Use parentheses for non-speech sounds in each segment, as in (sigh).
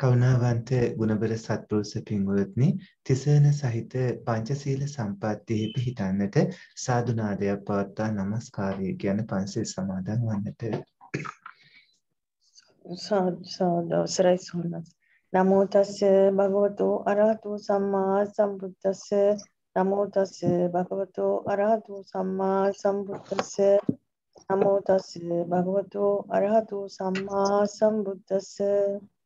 කරුණාවන්ත ගුණබර සත්පුරුෂ පින්වත්නි තිසරණ සහිත පංචශීල සම්පත්තියෙහි පිහිටන්නට සාදුනාදයක් පවත්වා নমස්කාරය කියන පන්සිල් සමාදන් වන්නට සාදු සාදු අවසරයි සෝනස් නමෝ තස් භගවතු අරහතු සම්මා සම්බුද්දස්ස නමෝ තස් භගවතු අරහතු සම්මා සම්බුද්දස්ස නමෝ තස් භගවතු අරහතු සම්මා සම්බුද්දස්ස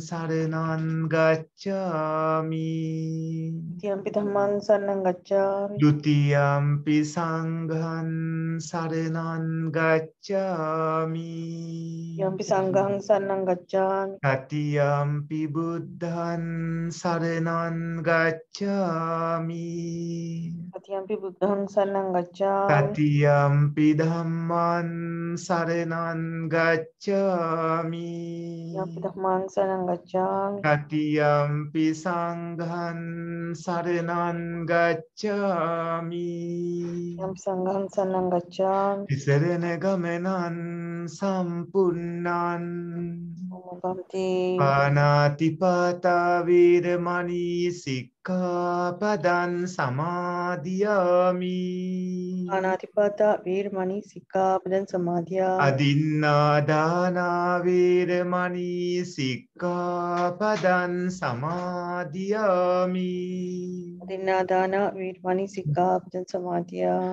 sarenan gacchami. Dutiampi dhamman sarenan gacchami. Dutiampi sanghan sarenan gacchami. Dutiampi sanghan sarenan gacchami. Katiampi buddhan sarenan gacchami. Katiampi buddhan sarenan gacchami. Katiampi dhamman sarenan gacchami. Katiampi dhamman සරණං ගච්ඡාමි. කතියම්පි සංඝං සරණං ගච්ඡාමි. යම් සංඝං සරණං ගච්ඡාමි. තිසරණ ගමනං සම්පුන්නං. මොමපති. පානාතිපාතා වීරමණී සික් සික්කාපදන් සමාධයාමි අනාතිපාතා වීර්මණී සික්කාපදන් සමාධයා අදින්නාදානාවේරමණී සික්කාපදන් සමාධයාමි අදින්නාදාන වීර්මණී සික්කාපදන් සමාධයා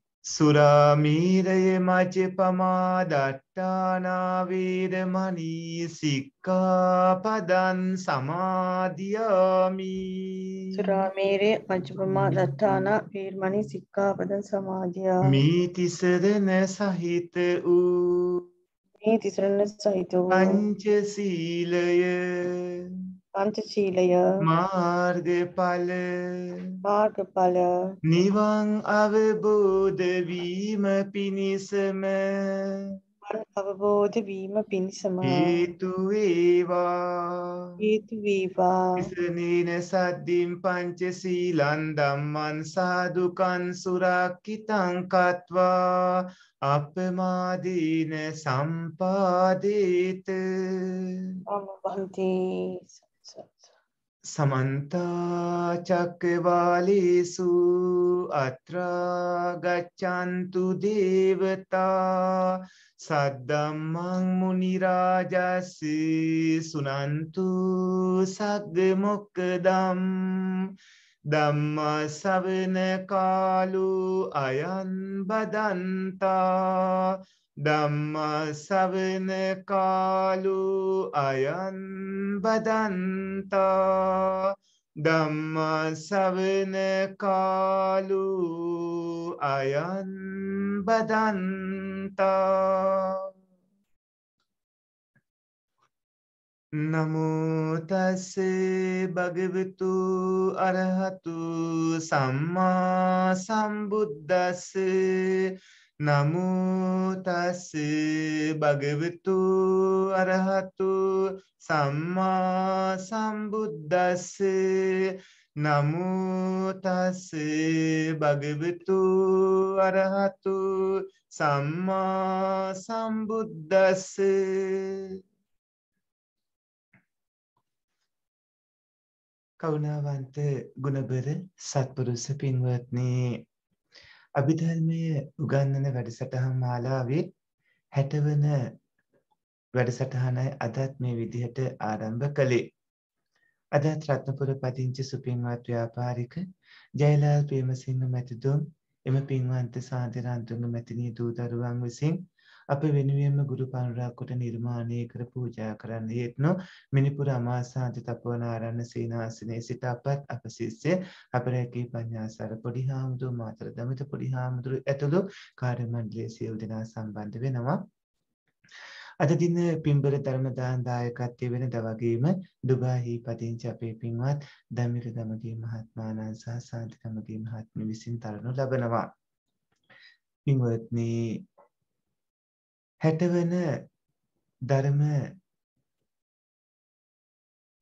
සුරාමීරය මච පමා දට්ටානාවේරමනී සික්කාපදන් සමාධයාමී සුරාමීරේ මජපමා දට්ටාන වීර්මණී සික්කාපදන් සමාධයා මීතිසරන සහිත වූ මීතිසරන සහිත පංචසීලය පංචශීලය මාර්ගඵල මාර්ගඵල නිවන් අවබෝධ වීම පිණිසම අවබෝධ වීම පිණිසම හේතු වේවා හේතු වේවා විසනේන සද්දින් පංචශීලං ධම්මං සාදුකං සුරක්කිතං කତ୍වා අපමාදීන සම්පාදේත අම බන්ති සමන්තාචක්කවාලේසු අත්‍රාගච්චන්තු දේවතා සද්දම්මං මුනිරාජස්ස සුනන්තු සග්ගමොක්කදම් දම්ම සවන කාලු අයන් බදන්තා ධම්මසවන කාලු අයන් බදන්තා ධම්මසවන කාලු අයන් බදන්තා නමුතස්ස භගවිතු අරහතු සම්මා සම්බුද්ධස්සේ නමුතස්ස භගවතු අරහතු සම්මා සම්බුද්දස්ස නමුතස්ස භගවතු අරහතු සම්මා සම්බුද්දස්ස කවුණාවන්ත ගුණබර සත්පුරුස පින්වත්නේ අභිධර්මයේ උගන්වන වැඩසටහන් මාලාවේ 60 වන වැඩසටහනයි අදත් මේ විදිහට ආරම්භ කළේ. අදත් රත්නපුර පදිංචි සුපින්වත් ව්‍යාපාරික ජයලාල් ප්‍රේමසිංහ මැතිතුන් එම පින්වන්ත සාධරන්තුන් මැතිණිය දූ දරුවන් විසින් අප වෙනුවෙන්ම ගුරු පනුරක්කොට නිර්මාණය කර පූජා කරන්න යෙත්නො මිනිපුර අමාසාන්ති තපවන ආරන්න සීනාසනය සිට අපත් අප සිස්සේ අපරැකී පඥාසර පොඩි හාමුදුරු මාතර දමිත පොඩි හාමුදුරු ඇතුළු කාර්මණ්ඩලේ සියල් දෙනා සම්බන්ධ වෙනවා. අද දින පින්බර ධර්මදාන දායකත්වය වෙන දවගේම දුබාහි පදිංචි අපේ පින්වත් දමිර ගමගේ මහත්මානන් සහ සාන්ති ගමගේ මහත්මිය විසින් තරණු ලබනවා. පින්වත්නි හැටවන ධර්ම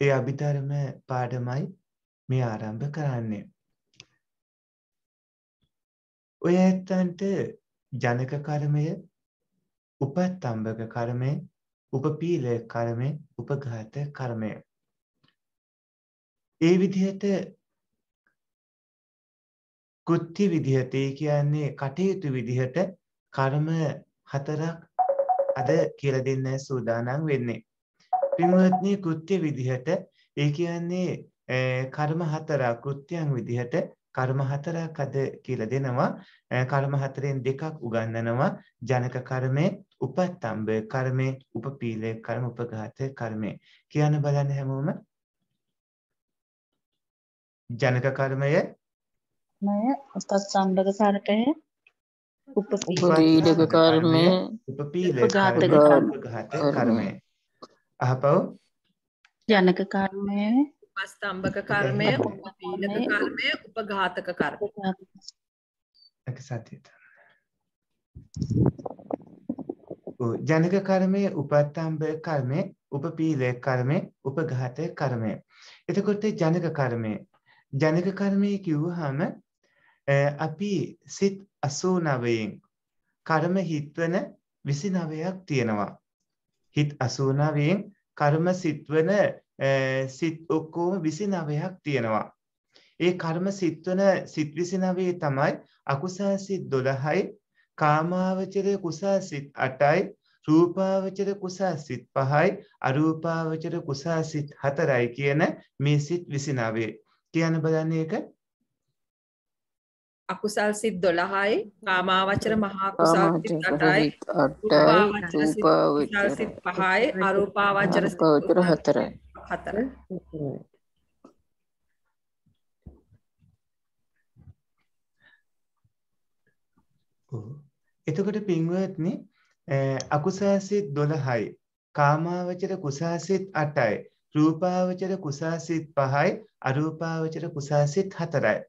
ඒ අභිධර්ම පාඩමයි මේ ආරම්භ කරන්නේ. ඔය ඇත්තන්ට ජනක කර්මය උපත් අම්භක කර්මය උපපීල කර්මය උපඝාත කර්මය. ඒ විදිහට කෘත්‍ය විදිහට ඒ කියන්නේ කටයුතු විදිහට කර්ම හතරක් අද කියල දෙන්න සූදානම් වෙන්නේ. පින්වත්නය කෘත්‍ය විදිහට ඒ කියන්නේ කර්ම හතරා කෘත්‍යයන් විදිහට කර්ම හතරක් අද කියල දෙනවා කර්ම හතරෙන් දෙකක් උගන්නනවා ජනක කර්මය උපත්තම්බ කර්මය උපපීලය කර්ම උපඝාත කර්මය කියන්න බලන්න හැමෝම ජනක කර්මය උපත් සම්බග සරකය උපපීඩක කර්මය උපපීලඝාතක කර්මය අහපව් ජනක කර්මය උපස්තම්භක කර්මය උපපීලක කර්මය උපඝාතක කර්මය සතිය ජනක කර්මය උපත්තම්භය කර්මය උපපීලය කර්මය උපඝාතය කර්මය එතකොට ජනක කර්මය ජනක කර්මය කිව්වහම Eh, අපි සිත් 89න් කර්ම හිත්වන 29ක් තියෙනවා. හිත් 89න් කර්ම සිත්වන eh, සිත් ඔක්කොම 29ක් තියෙනවා. ඒ කර්ම සිත්වන සිත් 29 තමයි අකුසල් සිත් 12යි, කාමාවචර කුසල් සිත් 8යි, රූපාවචර කුසල් සිත් 5යි, අරූපාවචර කුසල් සිත් 4යි කියන මේ සිත් 29. කියන බලන්නේ ඒක අකුසල් සිත් 12යි කාමාවචර මහා කුසල් සිත් 8යි රූපාවචර සිත් 5යි අරූපාවචර සිත් 4යි 4 එතකොට පින්වත්නි අකුසාසිත 12යි කාමාවචර කුසාසිත 8යි රූපාවචර කුසාසිත 5යි අරූපාවචර කුසාසිත 4යි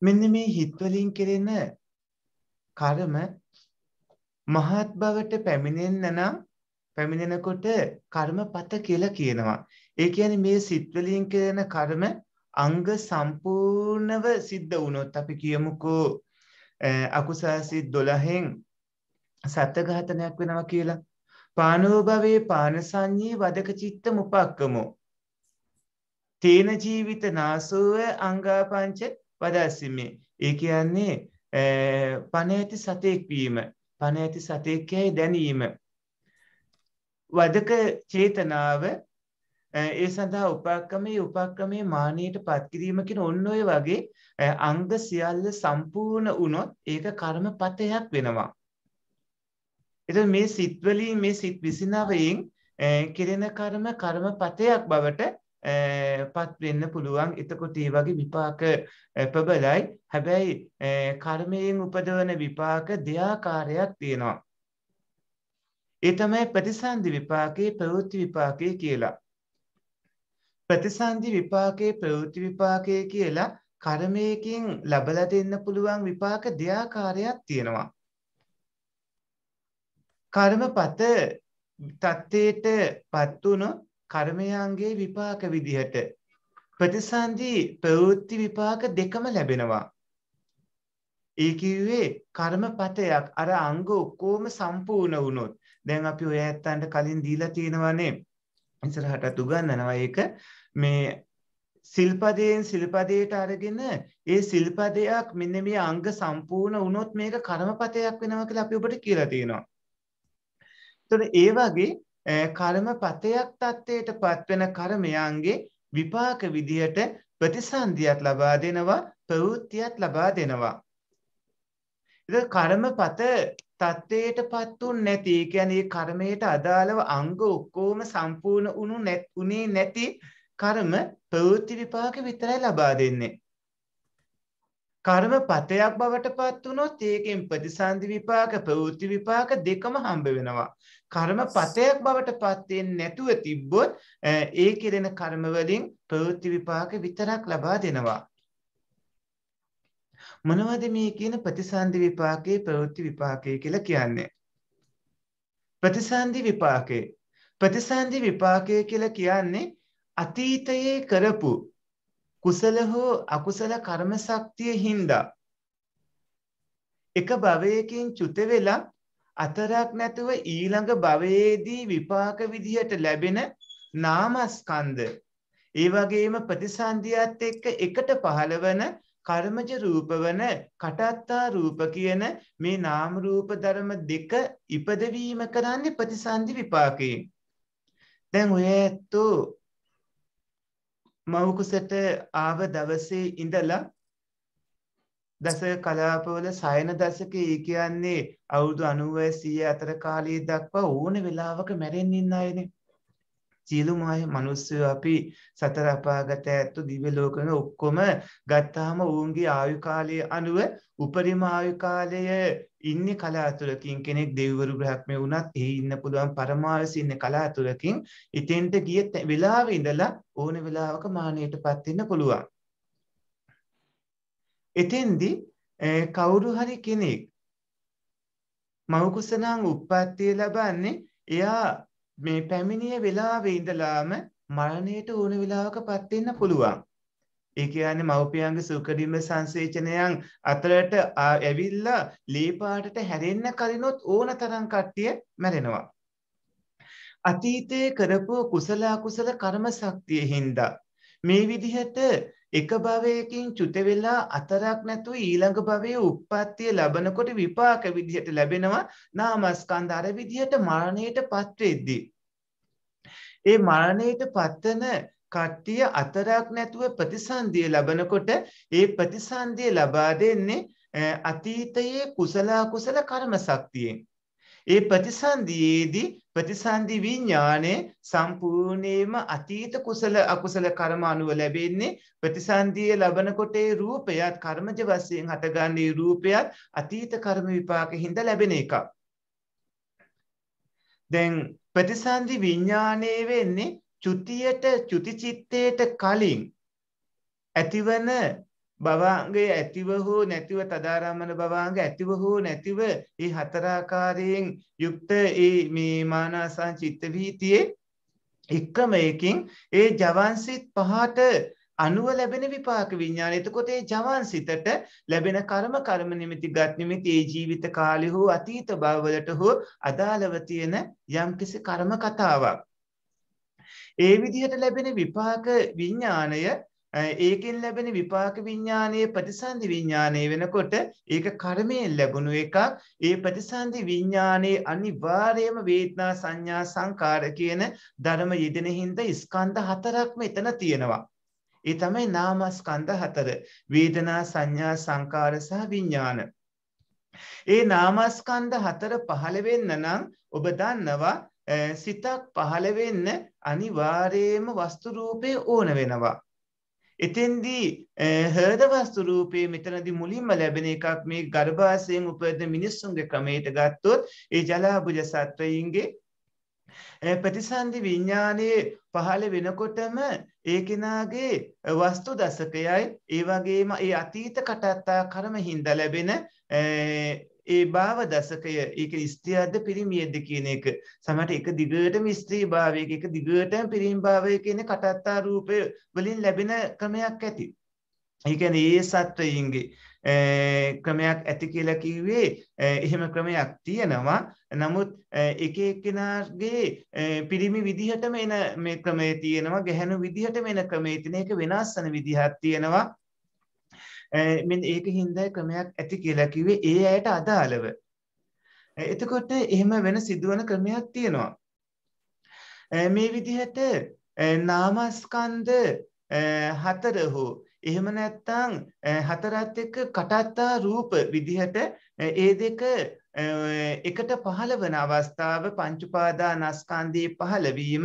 මෙන්න මේ හිත් වලින් කෙරෙන කර්ම මහත් බවට පැමිණෙන්න නම් පැමිණෙනකොට කර්මපත කියලා කියනවා. ඒ කියන්නේ මේ සිත් වලින් කෙරෙන කර්ම අංග සම්පූර්ණව සිද්ධ වුණොත් අපි කියමුකෝ අකුසල සිත් 12න් සත්ඝාතනයක් වෙනවා කියලා. පානෝ භවේ පානසඤ්ඤේ වදක චිත්ත මුපක්කමෝ තේන ජීවිත නාසෝව අංගාපංච වදාසිමි. ඒ කියන්නේ eh, පණ ඇති සතෙක් වීම, පණ ඇති සතෙක් යයි දැනීම. වදක චේතනාව eh, ඒ සඳහා උපක්‍රමයේ උපක්‍රමයේ මානයට පත්කිරීම කියන ඔන්න ඔය වගේ eh, අංග සියල්ල සම්පූර්ණ වුණොත් ඒක කර්මපතයක් වෙනවා. එතකොට මේ සිත් වලින් මේ සිත් විසිනවයෙන් කෙරෙන කර්ම කර්මපතයක් බවට පත් eh, වෙන්න පුළුවන් එතකොට ඒ වගේ විපාක eh, ප්‍රබලයි හැබැයි eh, කර්මයෙන් උපදවන විපාක දෙයාකාරයක් තියෙනවා ඒ තමයි ප්‍රතිසන්දි විපාකේ ප්‍රවෘත්ති විපාකේ කියලා ප්‍රතිසන්දි විපාකයේ ප්‍රවෘත්ති විපාකයේ කියලා කර්මයකින් ලබලා දෙන්න පුළුවන් විපාක දෙආකාරයක් තියෙනවා. කර්මපත තත්ත්වයට පත් වුණොත් කර්මයන්ගේ විපාක විදිහට ප්‍රතිසන්දි ප්‍රවෘත්ති විපාක දෙකම ලැබෙනවා. ඒ කිව්වේ කර්මපතයක් අර අංග ඔක්කොම සම්පූර්ණ වුණොත් දැන් අපි ඔය ඇත්තන්ට කලින් දීලා තියෙනවානේ ඉස්සරහට උගන්වනවා ඒක මේ සිල්පදයෙන් සිල්පදයට අරගෙන ඒ සිල්පදයක් මෙන්න මේ අංග සම්පූර්ණ වුණොත් මේක කර්මපතයක් වෙනවා කියලා අපි ඔබට කියලා තියෙනවා. එතකොට ඒ වගේ කර්මපතයක් தත්ත්වයට පත්වෙන කර්මයන්ගේ විපාක විදිහට ප්‍රතිසන්දියක් ලබා දෙනවා ප්‍රවෘත්තියක් ලබා දෙනවා. ඉතින් කර්මපත தත්ත්වයට පත්තුන් නැති කියන්නේ කර්මයට අදාළව අංග ඔක්කොම සම්පූර්ණ වුණු නැත් උනේ නැති කර්ම ප්‍රවෘත්ති විපාක විතරයි ලබා දෙන්නේ. කර්ම පතයක් බවට පත් වුණොත් ඒකෙන් ප්‍රතිසන්ධි විපාක ප්‍රවෘත්ති විපාක දෙකම හම්බ වෙනවා. කර්ම පතයක් බවට පත්වෙන්නේ නැතුව තිබ්බොත් ඒ කෙරෙන කර්ම වලින් ප්‍රවෘත්ති විපාක විතරක් ලබා දෙනවා. මොනවද මේ කියන ප්‍රතිසන්ධි විපාකේ ප්‍රවෘත්ති විපාකේ කියලා කියන්නේ? ප්‍රතිසන්ධි විපාකේ ප්‍රතිසන්ධි විපාකය කියලා කියන්නේ අතීතයේ කරපු කුසල හෝ අකුසල කර්ම ශක්තිය හින්දා එක භවයකින් චුත වෙලා අතරක් නැතුව ඊළඟ භවයේදී විපාක විදිහට ලැබෙන නාමස්කන්ධ ඒ වගේම ප්‍රතිසන්දියත් එක්ක එකට පහළවන කර්මජ රූපවන කටත්තා රූප කියන මේ නාම රූප ධර්ම දෙක ඉපදවීම කරන්නේ ප්‍රතිසන්දි විපාකයෙන් දැන් ඔය ඇත්තෝ මවකුසට ආව දවසේ ඉඳලා දස කලාපවල සයන දසක ඒ කියන්නේ අවුදු අනුවය සිය අතර කාලයේ දක්වා ඕන වෙලාවක මැරෙන් ඉන්න අයන සියලුමය මනුස්සය අපි සතර අපාගත ඇත්තු දිවලෝකන ඔක්කොම ගත්තාම ඔවුන්ගේ ආයුකාලය අනුව උපරිම ආයුකාලය ඉන්න කලා ඇතුළකින් කෙනෙක් දෙවරු බ්‍රහ්මය වුණත් එහි ඉන්න පුළුවන් පරමාවස ඉන්න කලා ඇතුළකින් ඉතින්ට ගිය වෙලාව ඉඳලා ඕන වෙලාවක මානයට පත්වෙන්න පුළුවන්. එතෙන්දි කවුරු හරි කෙනෙක් මවකුසනං උප්පත්තිය ලබන්නේ එයා මේ පැමිණිය වෙලාවෙ ඉඳලාම මරණයට ඕන වෙලාවක පත්වෙන්න පුළුවන්. ඒ කියන්නේ මව්පියන්ගේ සුකඩිම්බ සංසේචනයන් අතරට ඇවිල්ලා ලේ පාටට හැරෙන්න කලිනොත් ඕනතරම් කට්ටිය මැරෙනවා. අතීතයේ කරපු කුසල අකුසල කර්ම ශක්තිය හින්දා මේ විදිහට එක භවයකින් චුත වෙලා අතරක් නැතුව ඊළඟ භවයේ උප්පත්තිය ලබනකොට විපාක විදිහට ලැබෙනවා නාමස්කන්ධ අර විදිහට මරණයට පත් වෙද්දී ඒ මරණයට පත්වන කට්ටිය අතරක් නැතුව ප්‍රතිසන්දිය ලබනකොට ඒ ප්‍රතිසන්දිය ලබා දෙන්නේ අතීතයේ කුසල කුසල කර්ම ශක්තියෙන්. ඒ ප්‍රතිසන්දියේදී ප්‍රතිසන්දි විඥානයේ සම්පූර්ණයෙන්ම අතීත කුසල අකුසල කර්ම අනුව ලැබෙන්නේ ප්‍රතිසන්දිය ලබනකොට ඒ රූපයත් කර්මජ වශයෙන් හටගන්නේ රූපයත් අතීත කර්ම විපාකෙහිඳ ලැබෙන එකක්. දැන් ප්‍රතිසන්දි විඥානයේ වෙන්නේ චුතියට චුතිචිත්තේට කලින් ඇතිවන භවංගයේ ඇතිව හෝ නැතිව තදාරාමන භවංග ඇතිව හෝ නැතිව මේ හතරාකාරයෙන් යුක්ත ඒ මේ මානසං චිත්ත වීතියේ එක්කම එකකින් ඒ ජවන්සිත පහට අනුව ලැබෙන විපාක විඥානය. එතකොට ඒ ජවන්සිතට ලැබෙන කර්ම කර්ම නිමිති ගත් නිමිති ඒ ජීවිත කාලේ හෝ අතීත භවවලට හෝ අදාළව තියෙන යම්කිසි කර්ම කතාවක්. ඒ විදිහට ලැබෙන විපාක විඤ්ඥානය ඒකෙන් ලැබෙන විපාක විඤ්ඥානයේ ප්‍රතිසන්ධි විඤ්ඥානය වෙනකොට ඒක කර්මයෙන් ලැබුණු එකක් ඒ ප්‍රතිසන්ධි විඤ්ඥානයේ අනිවාර්යම වේදනා සංඥා සංකාර කියන ධර්ම යෙදෙන හින්ද ස්කන්ධ හතරක්ම එතන තියෙනවා. ඒ තමයි නාමස්කන්ධ හතර වේදනා සංඥා සංකාර සහ විඤ්ඥාන. ඒ නාමස්කන්ධ හතර පහළ වෙන්න නම් ඔබ දන්නවා සිතක් පහළ වෙන්න අනිවාර්යයෙන්ම වස්තු රූපේ ඕන වෙනවා. එතෙන්දී හෘද වස්තු රූපේ මෙතනදී මුලින්ම ලැබෙන එකක් මේ ගර්භාෂයෙන් උපදින මිනිස්සුන්ගේ ක්‍රමයට ගත්තොත් ඒ ජලාභුජ සත්වයින්ගේ ප්‍රතිසන්දි විඤ්ඥානයේ පහළ වෙනකොටම ඒකෙනාගේ වස්තු දසකයයි ඒ වගේම ඒ අතීත කටත්තා කරම හින්ද ලැබෙන ඒ භාව දසකය ඒක ස්ත්‍රියද්ද පිරිමියද්ද කියන එක සමට එක දිගටම ස්ත්‍රී භාවයක එක දිගටම පිරිම් භාවය කියන කටත්තා රූපය වලින් ලැබෙන ක්‍රමයක් ඇති. ඒකැන ඒ සත්වයින්ගේ ක්‍රමයක් ඇති කියලා කිව්වේ එහෙම ක්‍රමයක් තියෙනවා නමුත් එක එක්කෙනාගේ පිරිමි විදිහටම එන මේ ක්‍රමේ තියෙනවා ගැහැණු විදිහටම එන ක්‍රමේ තියෙන එක වෙනස්සන විදිහක් තියෙනවා මෙන්න ඒක හින්දා ක්‍රමයක් ඇති කියලා කිව්වේ ඒ ඇයට අදාළව. එතකොට එහෙම වෙන සිදුවන ක්‍රමයක් තියෙනවා. මේ විදිහට නාමස්කන්ධ හතර හෝ එහෙම නැත්නම් හතරත් එක්ක කටත්තා රූප විදිහට ඒ දෙක එකට පහළ වන අවස්ථාව පංචුපාදා නස්කන්දී පහළවීම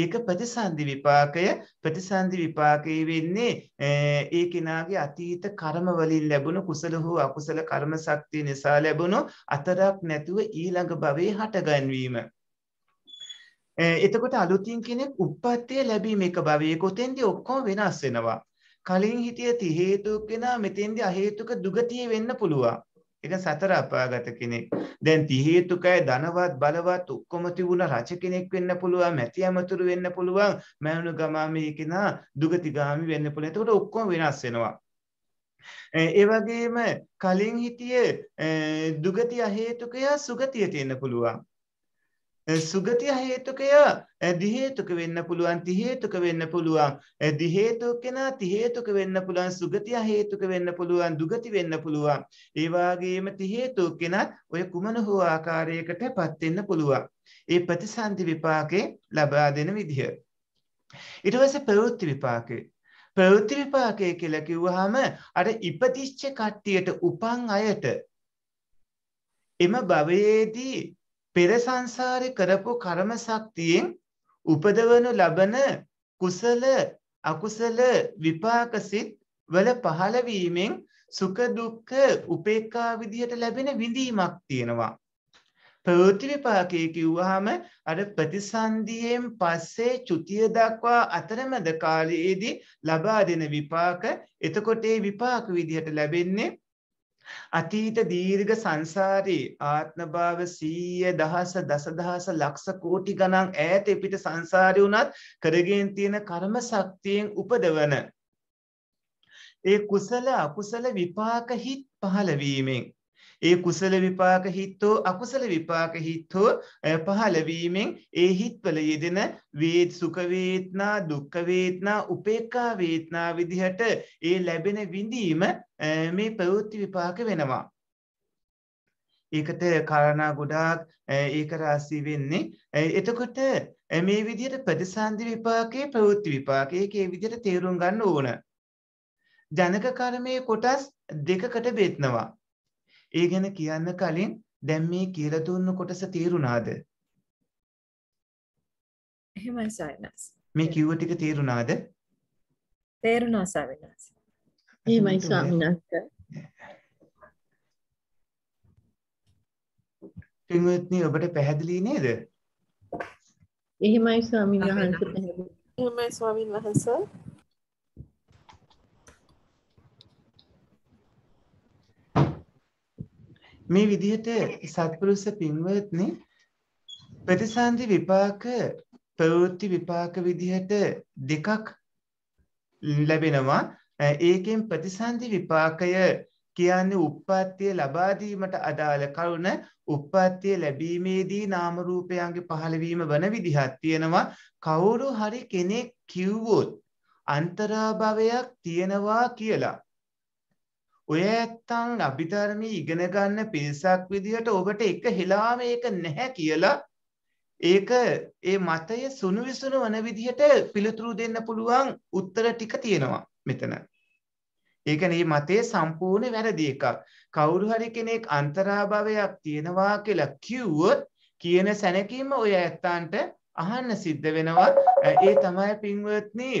ඒක ප්‍රතිසන්ධි විපාකය ප්‍රතිසන්ධි විපාකයේ වෙන්නේ ඒ කෙනාගේ අතීත කර්මවලින් ලැබුණු කුසල හෝ අකුසල කර්ම ශක්තිය නිසා ලැබුණු අතරක් නැතුව ඊළඟ භවයේ හටගන්වීම. එතකොට අලුතින් කෙනෙක් උප්පත්තිය ලැබීම එක භවයක උතෙන්දී ඔක්කොම වෙනස් වෙනවා. කලින් හිටිය ති හේතුක් වෙනා මෙතෙන්දී අහේතුක දුගතිය වෙන්න පුළුවන්. එක සතර අපාගත කෙනෙක්. දැන් තිහේතුකයි ධනවත් බලවත් ඔක්කොම තිබුණ රජ කෙනෙක් වෙන්න පුළුවන්, මැති අමතුරු වෙන්න පුළුවන්, මැවුණු ගමාමේ කෙනා දුගතිගාමි වෙන්න පුළුවන්. එතකොට ඔක්කොම වෙනස් වෙනවා. ඒ වගේම කලින් හිටිය දුගති අහේතුකයා සුගතිය තියෙන්න පුළුවන්. Eh, සුගතිය හේතුකය ඇදි eh, හේතුක වෙන්න පුළුවන් ති හේතුක වෙන්න පුළුවන් ඇදි eh, හේතුක කෙනා ති හේතුක වෙන්න පුළුවන් සුගතිය හේතුක වෙන්න පුළුවන් දුගති වෙන්න පුළුවන් ඒ වගේම ති හේතුක කෙනත් ඔය කුමන හෝ ආකාරයකට පත් වෙන්න පුළුවන් ඒ ප්‍රතිසන්දි විපාකේ ලබා දෙන විදිය ඊට පස්සේ ප්‍රවෘත්ති විපාකේ ප්‍රවෘත්ති විපාකය කියලා කිව්වහම අර ඉපදිච්ච කට්ටියට උපන් අයට එම භවයේදී පෙර සංසාරේ කරපු කර්ම ශක්තියෙන් උපදවනු ලබන කුසල අකුසල විපාක සිත් වල පහළ වීමෙන් සුඛ දුක්ඛ උපේක්ඛා විදියට ලැබෙන විඳීමක් තියෙනවා. ප්‍රවෘත්ති විපාකයේ කිව්වහම අර ප්‍රතිසන්දියෙන් පස්සේ චුතිය දක්වා අතරමැද කාලයේදී ලබා දෙන විපාක එතකොට ඒ විපාක විදියට ලැබෙන්නේ අතීත දීර්ඝ සංසාරයේ ආත්මභාව සීය දහස දසදහස ලක්ෂ කෝටි ගණන් ඈත එපිට සංසාරය වුණත් කරගෙන තියෙන කර්ම ශක්තියෙන් උපදවන. ඒ කුසල අකුසල විපාක හිත් පහළවීමෙන් ඒ කුසල විපාක හිත් හෝ අකුසල විපාක හිත් හෝ පහළවීමෙන් ඒ හිත්වල යෙදෙන වේද සුඛ වේදනා දුක්ඛ වේදනා උපේක්ඛා වේදනා විදිහට ඒ ලැබෙන විඳීම මේ ප්‍රවෘත්ති විපාක වෙනවා ඒකට කාරණා ගොඩාක් ඒක රාශී වෙන්නේ එතකොට මේ විදිහට ප්‍රතිසන්දි විපාකයේ ප්‍රවෘත්ති විපාකයේ ඒ විදිහට තේරුම් ගන්න ඕන ජනක කර්මයේ කොටස් දෙකකට බෙදනවා ඒ ගැන කියන්න කලින් දැන් මේ කියලා දුන්න කොටස තේරුණාද? එහෙමයි සවිනාස්. මේ කිව්ව ටික තේරුණාද? තේරුණා සවිනාස්. එහෙමයි ස්වාමිනාස්. පින්වත්නි ඔබට පැහැදිලි නේද? එහෙමයි ස්වාමීන් වහන්සේ පැහැදිලි. එහෙමයි ස්වාමින් වහන්සේ. මේ විදිහට සත්පුරුෂ පින්වත්නි ප්‍රතිසන්දි විපාක ප්‍රවෘත්ති විපාක විදිහට දෙකක් ලැබෙනවා ඒකෙන් ප්‍රතිසන්දි විපාකය කියන්නේ උප්පත්තිය ලබා දීමට අදාළ කරුණ උප්පත්තිය ලැබීමේදී නාම රූපයන්ගේ පහළවීම වන විදිහක් තියෙනවා කවුරු හරි කෙනෙක් කිව්වොත් අන්තරාභවයක් තියෙනවා කියලා ඔය ඇත්තන් අභිධර්මී ඉගෙන ගන්න පිරිසක් විදිහට ඔබට එක හෙලාම ඒක නැහැ කියලා ඒක ඒ මතය සුණු විසුණු වන විදිහට පිළිතුරු දෙන්න පුළුවන් උත්තර ටික තියෙනවා මෙතන. ඒක මේ මතයේ සම්පූර්ණ වැරදි එකක්. කවුරු හරි කෙනෙක් අන්තරාභවයක් තියෙනවා කියලා කිව්වොත් කියන සැනකීම ඔය ඇත්තන්ට අහන්න සිද්ධ වෙනවා. ඒ තමයි පින්වත්නි.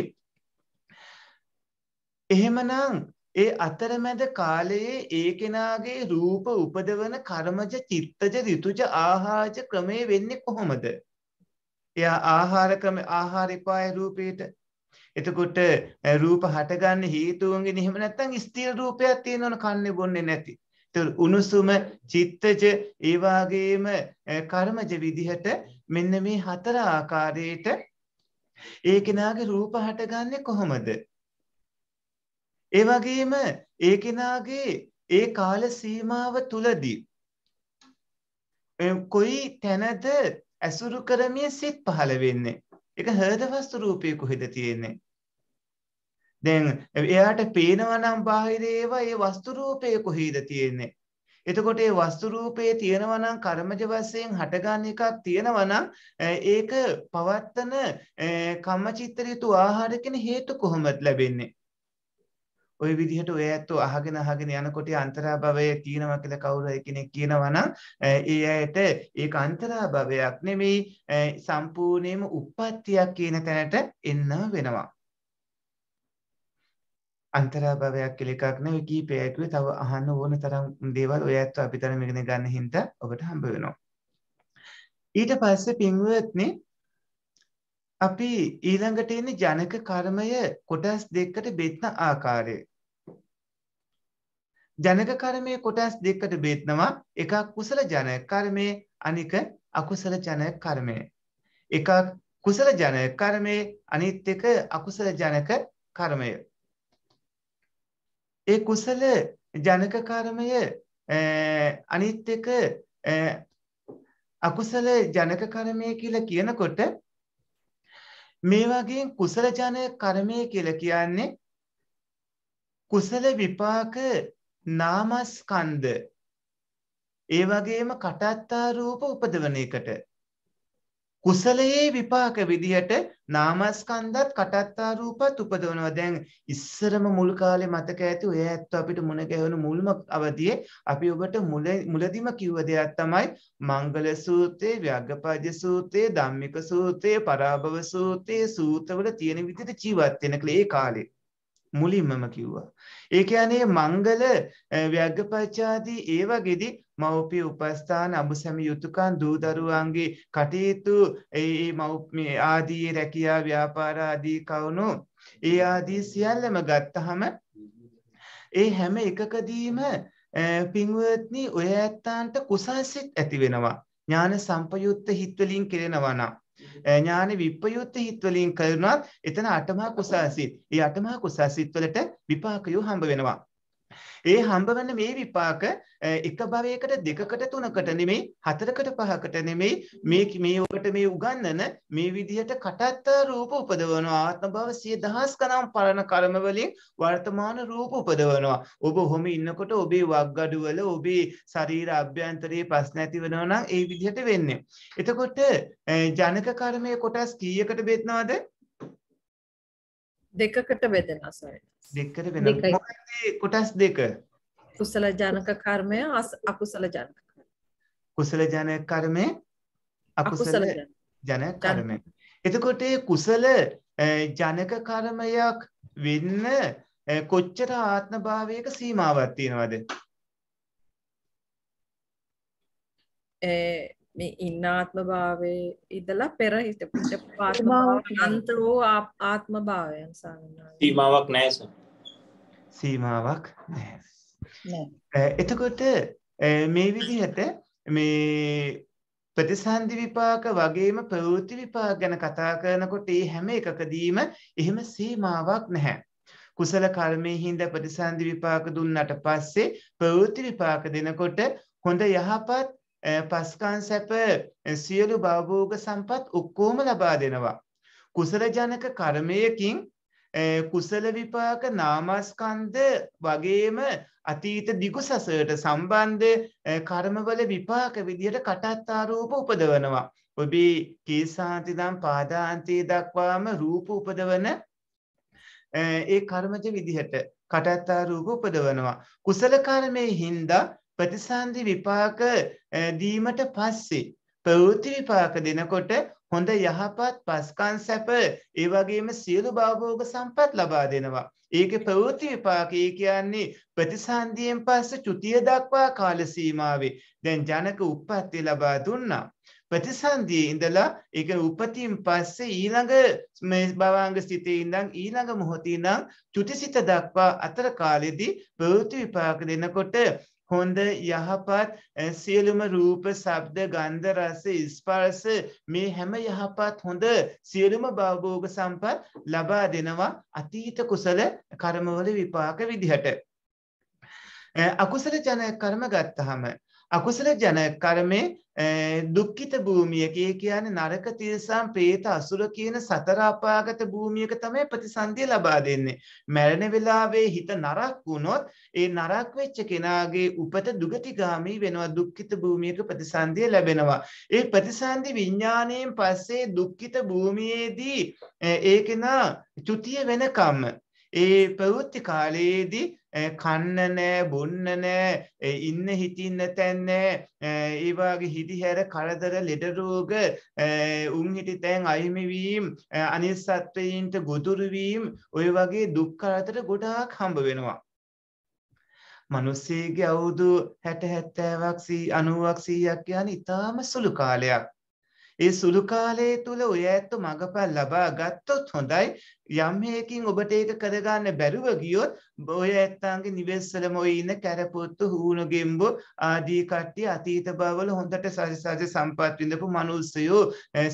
එහෙමනම් ඒ අතරමැද කාලයේ ඒ කෙනාගේ රූප උපදවන කර්මජ චිත්තජ ඍතුජ ආහාරජ ක්‍රමේ වෙන්නේ කොහොමද? එයා ආහාර ක්‍රම ආහාර ඉපාය රූපේට එතකොට රූප හටගන්න හේතුන්ගෙන් එහෙම නැත්නම් ස්ථිර රූපයක් තියෙනවන කන්නේ බොන්නේ නැති. ඒතර උණුසුම චිත්තජ ඒ වගේම කර්මජ විදිහට මෙන්න මේ හතර ආකාරයට ඒ කෙනාගේ රූප හටගන්නේ කොහොමද? ඒ වගේම ඒ කෙනාගේ ඒ කාල සීමාව තුලදී කොයි තැනද ඇසුරු කරමින් සිත් පහළ වෙන්නේ ඒක හෘද වස්තු රූපයේ කොහෙද තියෙන්නේ දැන් එයාට පේනවා නම් බාහිර ඒවා ඒ වස්තු රූපයේ කොහෙද තියෙන්නේ එතකොට ඒ වස්තු රූපයේ තියෙනවා නම් කර්මජ වශයෙන් හටගන්න එකක් තියෙනවා නම් ඒක පවත්තන කම්මචිත්ත ඍතු ආහාර කියන හේතු කොහොමද ලැබෙන්නේ ওই විදිහට ඔය ඇත්තෝ අහගෙන අහගෙන යනකොට අන්තරාභවය තියෙනවා කියලා කවුරු කෙනෙක් කියනවා නම් ඒ ඇයට ඒක අන්තරාභවයක් නෙමෙයි සම්පූර්ණයෙන්ම උප්පත්තියක් කියන තැනට එන්න වෙනවා. අන්තරාභවයක් කියලා එකක් නෙවෙයි කීපයක් තව අහන්න ඕන තරම් දේවල් ඔය ඇත්තෝ අපිට මේකනේ ගන්න හින්දා ඔබට හම්බ වෙනවා. ඊට පස්සේ පින්වත්නේ අපි ඊළඟට එන ජනක කර්මය කොටස් දෙකකට බෙදන ආකාරය. ජනක කර්මය කොටස් දෙකකට බෙදනවා එකක් කුසල ජනක කර්මය අනික අකුසල ජනක කර්මය. එකක් කුසල ජනක කර්මය අනිත් එක අකුසල ජනක කර්මය. ඒ කුසල ජනක කර්මය අනිත් එක අකුසල ජනක කර්මය කියලා කියනකොට මේ වගේ කුසලජන කර්මය කියලා කියන්නේ කුසල විපාක නාමස්කන්ධ ඒ වගේම කටත්තා රූප උපදවන එකට කුසලයේ විපාක විදිහට නාමස්කන්ධත් කටත්තා රූපත් උපදවනවා. දැන් ඉස්සරම මුල් කාලේ මතක ඇති ඔය ඇත්ත අපිට මුණ ගැහුණු මුල්ම අවධියේ අපි ඔබට මුලදිම කිව්ව දෙයක් තමයි මංගල සූත්‍රයේ, ව්‍යග්ගපජ සූත්‍රයේ, ධම්මික සූත්‍රයේ, පරාභව සූත්‍රයේ සූත්‍රවල තියෙන විදිහට ජීවත් වෙන කලේ කාලේ. මුලින්මම කිව්වා. ඒ කියන්නේ මංගල ව්‍යග්ගපච්චාදී ඒ වගේදී මව්පිය උපස්ථාන අබුසැම යුතුයකන් දූ දරුවන්ගේ කටයුතු ඒ මේ ආදී රැකියා ව්‍යාපාර ආදී කවුණු ඒ ආදී සියල්ලම ගත්තහම ඒ හැම එකකදීම පින්වත්නි ඔය ඇත්තාන්ට කුසල්සිත ඇති වෙනවා. ඥාන සම්පයුත්ත හිත්වලින් කෙරෙනවා නම් ඥාන විප්‍රයුක්ත හිත් වලින් කරනවත් එතන අටමහා කුසාසිත. ඒ අටමහා කුසාසිත වලට විපාකයෝ හම්බ වෙනවා. ඒ හම්බවන මේ විපාක එක භවයකට දෙකකට තුනකට නෙමෙයි හතරකට පහකට නෙමෙයි මේ මේ ඔකට මේ උගන්වන මේ විදිහට කටත්ත රූප උපදවනවා ආත්ම භව සිය දහස් ගණන් පරණ කර්ම වලින් වර්තමාන රූප උපදවනවා ඔබ ඔහොම ඉන්නකොට ඔබේ වක්ගඩුවල ඔබේ ශරීර අභ්‍යන්තරයේ ප්‍රශ්න ඇති වෙනවා නම් ඒ විදිහට වෙන්නේ එතකොට ජනක කර්මයේ කොටස් කීයකට බෙදනවද දෙකකට බෙදෙනවා සාරණස් දෙකකට බෙදෙනවා මොකද මේ කොටස් දෙක කුසල ජනක කර්මය අකුසල ජනක කුසල ජනක කර්මය අකුසල ජනක කර්මය එතකොට කුසල ජනක කර්මයක් වෙන්න කොච්චර ආත්ම භාවයක සීමාවක් තියෙනවද ඒ මේ ඉන්නාත්ම භාවයේ ඉදලා පෙර හිටපුට පාත්ම අන්ත වූ ආත්ම භාවයන් සීමාවක් නෑස සීමාවක් එතකොට මේ විදිහට මේ ප්‍රතිසන්ධි විපාක වගේම ප්‍රවෘත්ති විපාක ගැන කතා කරනකොට ඒ හැම එකකදීම එහෙම සීමාවක් නැහැ. කුසල කර්මයේ හිඳ ප්‍රතිසන්ධි විපාක දුන්නට පස්සේ ප්‍රවෘත්ති විපාක දෙනකොට හොඳ යහපත් පස්කන් සැප සියලු භවභෝග සම්පත් ඔක්කෝම ලබා දෙනවා. කුසල ජනක කර්මයකින් කුසල විපාක නාමස්කන්ද වගේම අතීත දිගු සසට සම්බන්ධ කර්මවල විපාක විදිහට කටත්තාරූප උපදවනවා. ඔබේ කේසාන්තිදම් පාදාන්තයේ දක්වාම රූප උපදවන ඒ කර්මජ විදිහට කටත්තාරූප උපදවනවා. කුසල කර්මය හින්දා ප්‍රතිසන්දි විපාක දීමට පස්සේ ප්‍රවෘත්ති විපාක දෙනකොට හොඳ යහපත් පස්කන් සැප ඒ වගේම සියලු භවභෝග සම්පත් ලබා දෙනවා. ඒකේ ප්‍රවෘත්ති විපාකය කියන්නේ ප්‍රතිසන්දියෙන් පස්සේ චුතිය දක්වා කාල සීමාවේ දැන් ජනක උප්පත්ති ලබා දුන්නා. ප්‍රතිසන්දියේ ඉඳලා ඒක උපතින් පස්සේ ඊළඟ මේ භවංග ස්ථිතේ ඉඳන් ඊළඟ මොහොතේ ඉඳන් චුතිසිත දක්වා අතර කාලෙදී ප්‍රවෘත්ති විපාක දෙනකොට හොඳ යහපත් සියලුම රූප සබ්ද ගන්ධ රස ස්පර්ශ මේ හැම යහපත් හොඳ සියලුම භවභෝග සම්පත් ලබා දෙනවා අතීත කුසල කර්මවල විපාක විදිහට අකුසල ජන කර්ම ගත්තහම අකුසල ජන කර්මය දුක්ඛිත භූමියක ඒ කියන්නේ නරක තිරසම් പ്രേත අසුර කියන සතර අපාගත භූමියක තමයි ප්‍රතිසන්දිය ලබා දෙන්නේ. මැරෙන වෙලාවේ හිත නරක් වුණොත් ඒ නරක් වෙච්ච කෙනාගේ උපත දුගතිගාමී වෙනවා දුක්ඛිත භූමියක ප්‍රතිසන්දිය ලැබෙනවා. ඒ ප්‍රතිසන්දි විඥාණයෙන් පස්සේ දුක්ඛිත භූමියේදී ඒ කෙනා චුතිය වෙනකම්ම ඒ පැවෘත්ති කාලයේදී කන්න නෑ බොන්න නෑ ඉන්න හිටින්න තැන්නෑ ඒවාගේ හිදිහැර කලදර ලෙඩරෝග උන්හිටි තැන් අහිමිවීම් අනිස් සත්වයින්ට ගොදුරුවීම් ඔය වගේ දුක්කරතට ගොඩාක් හම්බ වෙනවා. මනුස්සේගේ අවුදු හැට හැත්තෑවක්සී අනුවක්සීයක් යන ඉතාම සුළු කාලයක්. ඒ සුළු කාලය තුළ ඔය ඇත්ත මඟපල් ලබා ගත්තොත් හොඳයි යම් හේකින් ඔබට ඒක කරගන්න බැරුව ගියොත් ඔය ඇත්තාන්ගේ නිවෙස්සලම ඔය ඉන්න කැරපොත්තු හූුණු ගෙම්බු ආදී කට්ටිය අතීත බවල හොඳට සරිසාජ සම්පත් විඳපු මනුස්සයෝ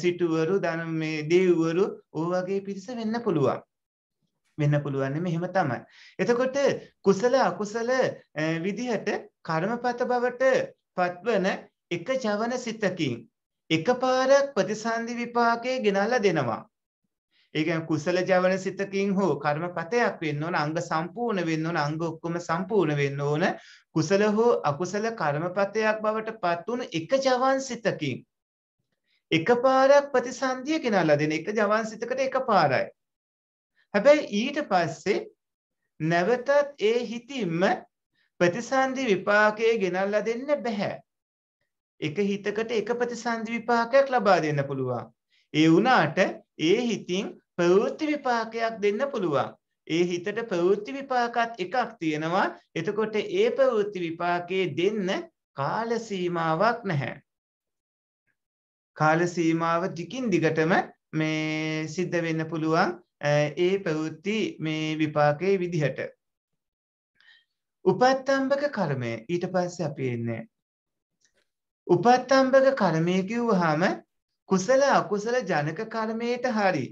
සිටුවරු දන මේ දෙව්වරු ඕ වගේ පිරිස වෙන්න පුළුවන්. වෙන්න පුළුවන් මෙහෙම තමයි. එතකොට කුසල අකුසල විදිහට කර්මපත බවට පත්වන එක ජවන සිතකින් එකපාරක් ප්‍රතිසන්දි විපාකයේ ගෙනල්ලා දෙනවා. ඒ කියන්නේ කුසල ජවන සිතකින් හෝ කර්මපතයක් වෙන්න ඕන අංග සම්පූර්ණ වෙන්න ඕන අංග ඔක්කොම සම්පූර්ණ වෙන්න ඕන කුසල හෝ අකුසල කර්මපතයක් බවට පත් වුණු එක ජවන් සිතකින් එකපාරක් ප්‍රතිසන්දිය ගෙනල්ලා දෙන එක ජවන් සිතකට එකපාරයි. හැබැයි ඊට පස්සේ නැවතත් ඒ හිතින්ම ප්‍රතිසන්දි විපාකයේ ගෙනල්ලා දෙන්න බෑ. එක හිතකට එක ප්‍රතිසන්දි විපාකයක් ලබා දෙන්න පුළුවන්. ඒ වුණාට ඒ හිතින් ප්‍රවෘත්ති විපාකයක් දෙන්න පුළුවන්. ඒ හිතට ප්‍රවෘත්ති විපාකත් එකක් තියෙනවා. එතකොට ඒ ප්‍රවෘත්ති විපාකයේ දෙන්න කාල සීමාවක් නැහැ. කාල සීමාව දිගින් දිගටම මේ සිද්ධ වෙන්න පුළුවන් ඒ ප්‍රවෘත්ති මේ විපාකයේ විදිහට. උපත්තම්බක කර්මය ඊට පස්සේ අපි එන්නේ උපත්තම්බක කර්මය කිව්වහම කුසල අකුසල ජනක කර්මයට හරි.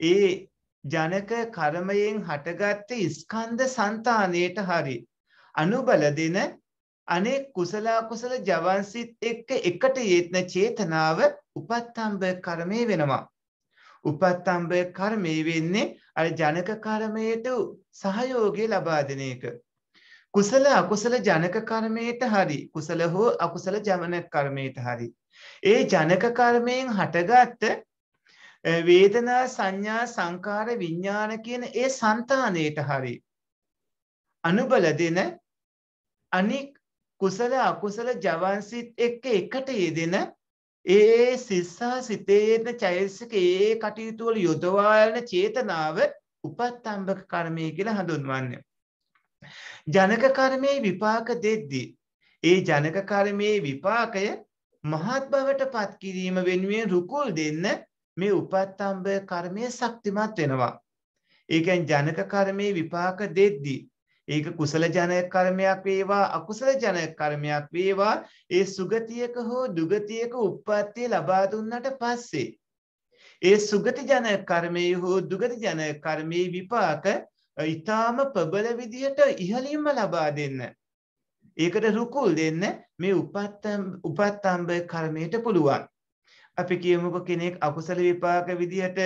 ඒ ජනක කර්මයෙන් හටගත්ත ස්කන්ධ సంతානයට හරි. අනුබල දෙන අනේ කුසල අකුසල ජවන්සිට එක්ක එකට යෙත්න චේතනාව උපත්තම්බ කර්මය වෙනවා. උපත්තම්බ කර්මය වෙන්නේ අර ජනක කර්මයට සහයෝගය ලබා දෙන එක. කුසල අකුසල ජනක කර්මයට හරි කුසල හෝ අකුසල ජනක කර්මයට හරි. ඒ ජනක කර්මයෙන් හටගත්ත වේදනා සංඥා සංකාර විඤ්ඥාන කියන ඒ සන්තානයට හරි. අනුබල දෙන අනික් කුසල අකුසල ජවන්සිත් එක්ක එකට යෙදෙන ඒ සිස්සාහ සිතේන චෛසික ඒ කටයුතුවල යොදවාලන චේතනාව උපත් අම්භක කර්මය කියලා හඳුන්වන්නේ. ජනක කර්මයේ විපාක දෙද්දී ඒ ජනක කර්මයේ විපාකය මහත් බවට පත් කිරීම වෙනුවෙන් රුකුල් දෙන්න මේ උපත්තම්බ කර්මය ශක්තිමත් වෙනවා. ඒකෙන් ජනක කර්මයේ විපාක දෙද්දී ඒක කුසල ජනක කර්මයක් වේවා අකුසල ජනක කර්මයක් වේවා ඒ සුගතියක හෝ දුගතියක උප්පත්තිය ලබා දුන්නට පස්සේ ඒ සුගති ජනක කර්මයේ හෝ දුගති ජනක කර්මයේ විපාක ඊටාම ප්‍රබල විදියට ඉහළින්ම ලබා දෙන්න. ඒකට රුකුල් දෙන්න මේ උපත්තම්බ කර්මයට පුළුවන්. අපි කියමුකෝ කෙනෙක් අකුසල විපාක විදියට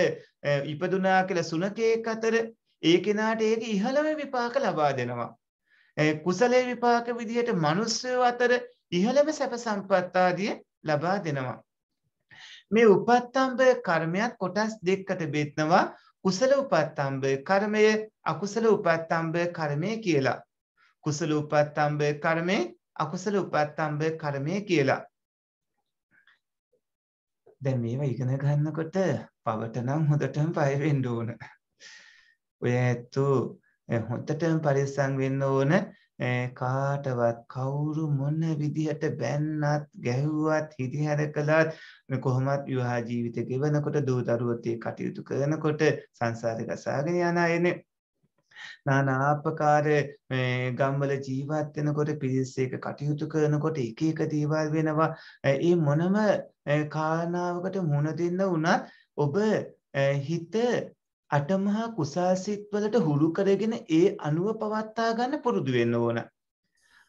ඉපදුනා කියලා සුනකේක් අතර ඒ කෙනාට ඒක ඉහළම විපාක ලබා දෙනවා. කුසලේ විපාක විදියට මිනිස්සු අතර ඉහළම සැප සම්පත් ආදිය ලබා දෙනවා. මේ උපත්තම්බ කර්මයක් කොටස් දෙකකට බෙදනවා කුසල උපත්තම්භය කර්මය අකුසල උපත්තම්භය කර්මය කියලා. කුසල උපත්තම්භය කර්මය අකුසල උපත්තම්භය කර්මය කියලා. දැන් මේව ඉගෙන ගන්නකොට පවට නම් හොඳටම පයවෙන්න ඕන. ඔය ඇත්තු හොතටම පරිස්සං වෙන්න ඕන කාටවත් කවුරු මොන්න විදිහට බැන්නත් ගැහුවත් හිදිහැර කළත් කොහොමත් යහා ජීවිත ගෙවනකොට දූදරුවතය කටයුතු කරනකොට සංසාධක සාගෙන යන එන නානාපකාර ගම්වල ජීවත් වෙනකොට පිරිස්සේක කටයුතු කරනකොට එක එක දේවල් වෙනවා ඒ මොනම කාරණාවකට මුණ දෙන්න වුණත් ඔබ හිත අටමහා කුසාසිත් වලට හුරු කරගෙන ඒ අනුව පවත්තා ගන්න පුරුදු වෙන්න ඕන.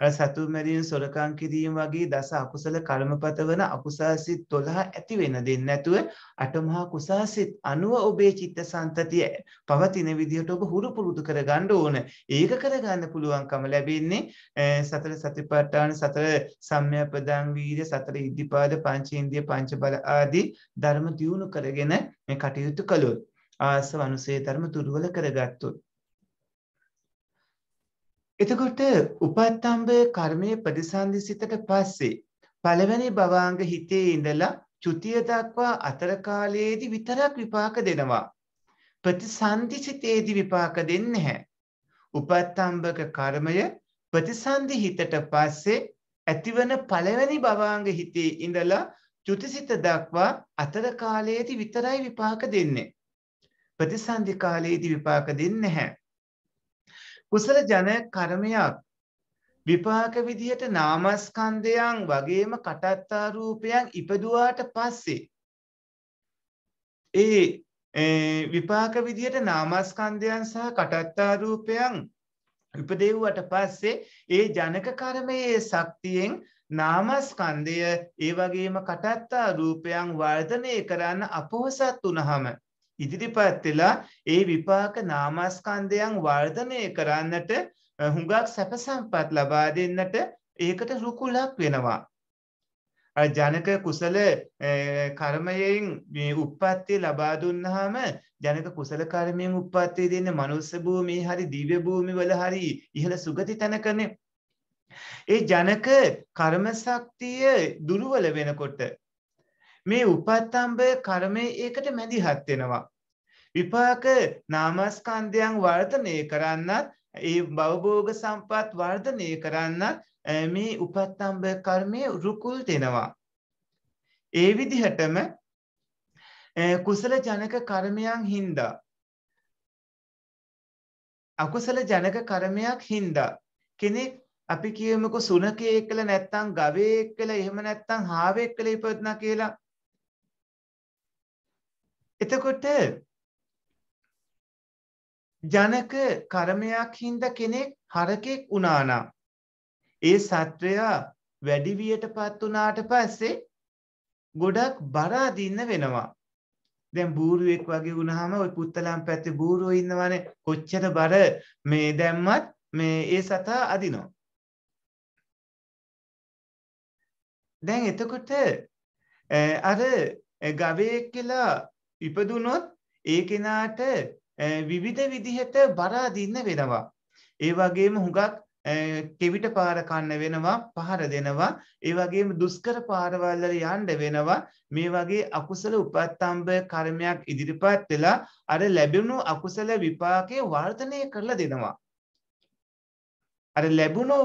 අර සතු මැරීම සොරකම් කිරීම වගේ දස අකුසල කර්මපත වන අකුසාසිත් 12 ඇති වෙන දෙන්නේ නැතුව අටමහා කුසාසිත් අනුව ඔබේ චිත්තසංතතිය පවතින විදිහට ඔබ හුරු පුරුදු කරගන්න ඕන. ඒක කරගන්න පුළුවන්කම ලැබෙන්නේ සතර සතිපට්ඨාන සතර සම්‍යප්පදාං වීර්ය සතර ඉද්ධිපාද පංචේන්ද්‍රිය පංච බල ආදී ධර්ම දියුණු කරගෙන මේ කටයුතු කළොත්. ආස වනුසේ ධර්ම දුර්වල කරගත්තොත්. එතකොට උපත්තම්භය කර්මය ප්‍රතිසන්ධි සිතට පස්සේ පළවැනි භවාංග හිතේ ඉඳලා චුතිය දක්වා අතර කාලයේදී විතරක් විපාක දෙනවා. ප්‍රතිසන්ධි සිතේදී විපාක දෙන්නේ නැහැ. උපත්තම්භක කර්මය ප්‍රතිසන්ධි හිතට පස්සේ ඇතිවන පළවැනි භවාංග හිතේ ඉඳලා චුතිසිත දක්වා අතර කාලයේදී විතරයි විපාක දෙන්නේ. ප්‍රතිසන්ධි කාලයේදී විපාක දෙන්නේ නැහැ. කුසල ජන කර්මයක් විපාක විදිහට නාමස්කන්ධයන් වගේම කටත්තා රූපයන් ඉපදුවාට පස්සේ ඒ විපාක විදිහට නාමස්කන්ධයන් සහ කටත්තා රූපයන් ඉපදෙව්වට පස්සේ ඒ ජනක කර්මයේ ශක්තියෙන් නාමස්කන්ධය ඒ වගේම කටත්තා රූපයන් වර්ධනය කරන්න අපොහසත් වුණහම ඉදිරිපත් වෙලා ඒ විපාක නාමස්කන්ධයන් වර්ධනය කරන්නට හුඟක් සැප සම්පත් ලබා දෙන්නට ඒකට රුකුලක් වෙනවා. ජනක කුසල කර්මයෙන් මේ උප්පත්තිය ලබා දුන්නාම ජනක කුසල කර්මයෙන් උප්පත්තිය දෙන්නේ මනුස්ස භූමියේ හරි දිව්‍ය භූමි වල හරි ඉහළ සුගති තැනකනේ. ඒ ජනක කර්ම ශක්තිය දුර්වල වෙනකොට මේ උපත්තම්භය කර්මය ඒකට මැදිහත් වෙනවා. විපාක නාමස්කන්ධයන් වර්ධනය කරන්නත් ඒ බවභෝග සම්පත් වර්ධනය කරන්නත් මේ උපත්තම්භ කර්මය රුකුල් දෙනවා. ඒ විදිහටම කුසල ජනක කර්මයන් හින්දා. අකුසල ජනක කර්මයක් හින්දා. කෙනෙක් අපි කියමකු සුනකයෙක් කළ නැත්තං ගවයෙක් කළ එහෙම නැත්තං හාවෙක් කළ ඉපදන කියලා එතකොට ජනක කර්මයක් හින්ද කෙනෙක් හරකෙක් වුණානම් ඒ සත්වයා වැඩිවියට පත් වනාට පස්සේ ගොඩක් බරාදින්න වෙනවා දැන් බූරුවෙක් වගේ වුණහම ඔය පුත්තලම් පැත්තේ බූරුව ඉන්නවනේ කොච්චර බර මේ දැම්මත් මේ ඒ සතා අදිනවා දැන් එතකොට අර ගවයෙක් කියලා ඉපදුනොත් ඒ කෙනාට විවිධ විදිහට බරාදින්න වෙනවා. ඒ වගේම හුඟක් කෙවිට පාර කන්න වෙනවා පහර දෙනවා ඒ වගේම දුෂ්කර පාරවල්වල යන්න වෙනවා මේ වගේ අකුසල උපත්තම්බ කර්මයක් ඉදිරිපත් වෙලා අර ලැබුණු අකුසල විපාකේ වර්ධනය කරලා දෙනවා අර ලැබුණු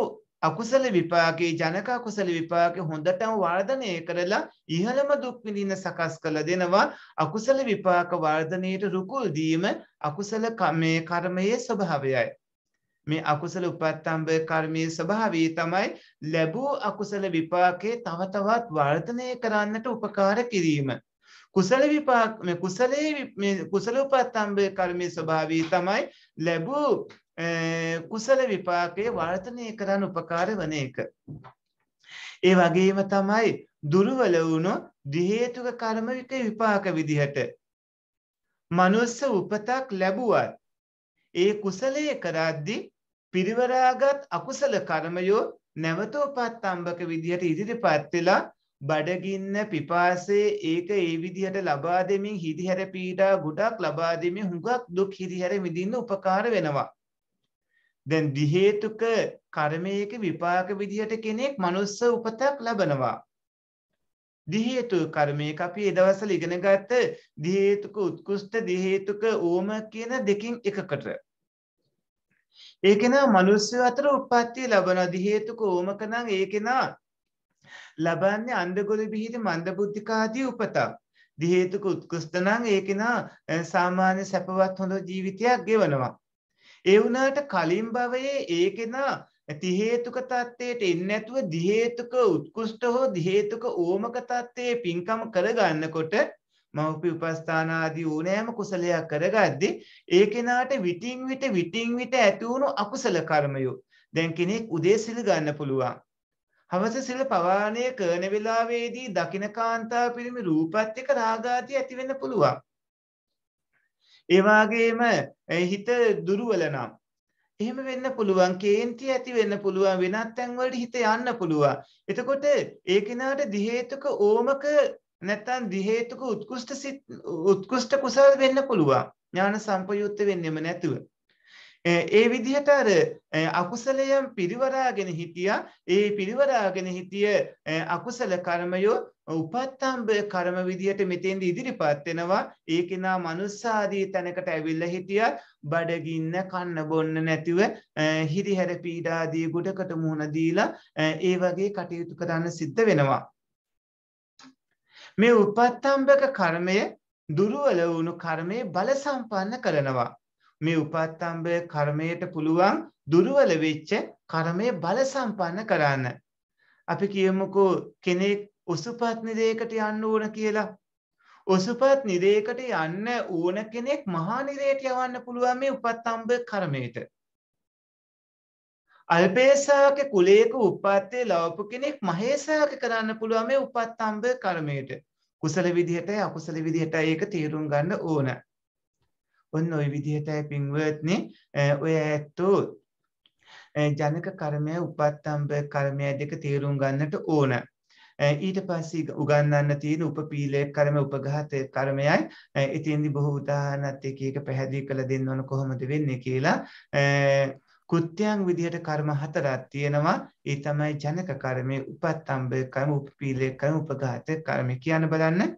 අකුසල විපාගේ ජනක අකුසල විපාක හොඳටම වර්ධනය කරලා ඉහළම දුක්විඳින්න සකස් කළ දෙනවා අකුසල විපාක වර්ධනයට රුකුල් දීම අකුසල මේ කර්මයේ ස්වභාවයයි. මේ අකුසල උපත්තම්භ කර්මය ස්වභාවී තමයි ලැබූ අකුසල විපාකේ තවතවත් වර්ධනය කරන්නට උපකාර කිරීම. කුසල විපාක කුසලේ කුසල උපත්තම්භය කර්මය ස්වභාවී තමයි ලැබූ කුසල විපාකය වර්තනය කරන්න උපකාර වන එක. ඒ වගේම තමයි දුරුවල වුණු දිහේතුක කර්මවික විපාක විදිහට. මනුස්ස උපතක් ලැබුවත්. ඒ කුසලය කරද්දි පිරිවරාගත් අකුසල කර්මයෝ නැවතෝපත් අම්භක විදිහට ඉදිරිපත් වෙලා බඩගින්න පිපාසේ ඒක ඒ විදිහට ලබා දෙමින් හිදිහැර පීඩා ගොඩක් ලබා දෙමින් හුඟක් දුක් හිදිහැර විඳින්න උපකාර වෙනවා. දැන් දි හේතුක කර්මයක විපාක විදියට කෙනෙක් මනුස්ස උපතක් ලබනවා. දි හේතු කර්මයක අපි ඒ දවස්වල ඉගෙන ගත්ත දි හේතුක උත්කෘෂ්ඨ දි හේතුක ඕම කියන දෙකෙන් එකකට. ඒකෙනා මිනිස්සු අතර උප්පත්තිය ලබන දි හේතුක ඕමක නම් ඒකෙනා ලබන්නේ අන්ධගොළු බිහිද මන්දබුද්ධිකාදී උපතක්. දි හේතුක උත්කෘෂ්ඨ නම් ඒකෙනා සාමාන්‍ය සැපවත් හොඳ ජීවිතයක් ගෙවනවා. ඒ වුණාට කලින් භවයේ ඒකෙනා තිහේතුක තත්ත්වයට එන්නේ නැතුව දිහේතුක උත්කෘෂ්ඨ හෝ දිහේතුක ඕමක තත්ත්වයේ පින්කම කරගන්නකොට මව්පිය උපස්ථාන ආදී ඕනෑම කුසලයක් කරගද්දී ඒ කෙනාට විටින් විට විටින් විට ඇති වුණු අකුසල කර්මයෝ දැන් කෙනෙක් උදේ සිල් ගන්න පුළුවන් හවස සිල් පවාණය කරන වෙලාවේදී දකින කාන්තාව පිළිමි රූපත් එක්ක රාගාදී ඇති වෙන්න පුළුවන් ඒවාගේම හිත දුරුවලනම්. එහෙම වෙන්න පුළුවන් කේන්ති ඇති වෙන්න පුළුවන් වෙනත් තැන්වලට හිත යන්න පුළුවන්. එතකොට ඒකෙනාට දිහේතුක ඕමක නැත්තන් දිහේතුක උත්කෘෂ්ට උත්කෘෂ්ට කුසල් වෙන්න පුළුවන්. ඥාන සම්පයුත්ත වෙන්නෙම නැතුව. ඒ විදිහට අර අකුසලයන් පිරිවරාගෙන හිටියා. ඒ පිරිවරාගෙන හිටිය අකුසල කර්මයෝ උපත්තම්බ කර්ම විදිහට මෙතෙන්ද ඉදිරිපත් වෙනවා. ඒ කෙනා manussාදී තැනකට ඇවිල්ලා හිටියත් බඩගින්න කන්න බොන්න නැතිව හිරිහැර පීඩාදී ගොඩකට මුහුණ දීලා ඒ වගේ කටයුතු කරන්න සිද්ධ වෙනවා. මේ උපත්තම්බක කර්මය දුර්වල වුණු කර්මය බල සම්පන්න කරනවා. මේ උපත්තම්බ කර්මයට පුළුවන් දුර්වල වෙච්ච කර්මය බල සම්පන්න කරන්න. අපි කියමුකෝ කෙනෙක් උසුපත් නිරේකට යන්න ඕන කියලා. ඔසුපත් නිරේකට යන්න ඕන කෙනෙක් මහා නිරේට යවන්න පුළුවන් මේ උපත්තම්බ කර්මයට. අල්පේසාක කුලේක උපත්තේ ලවපු කෙනෙක් මහේසාක කරන්න පුළුවන් මේ උපත්තම්බ කර්මයට. කුසල විදිහට අකුසල විදිහට ඒක තේරුම් ගන්න ඕන. ඔන්න ওই විදිහටයි පින්වත්නි ඔය ඇත්තෝ ජනක කර්මය උපත්තම්බ කර්මය දෙක තේරුම් ගන්නට ඕන. ඊට පස්සේ උගන්වන්න තියෙන උපපීලේ කර්ම උපඝාත කර්මයයි ඉතින්දි බොහෝ උදාහරණත් එක එක පැහැදිලි කළ දෙන්න ඕන කොහොමද වෙන්නේ කියලා කෘත්‍යයන් විදිහට කර්ම හතරක් තියෙනවා ඒ තමයි ජනක කර්මය උපත්තම්බ කර්ම උපපීලේ කර්ම උපඝාත කර්ම කියන බලන්න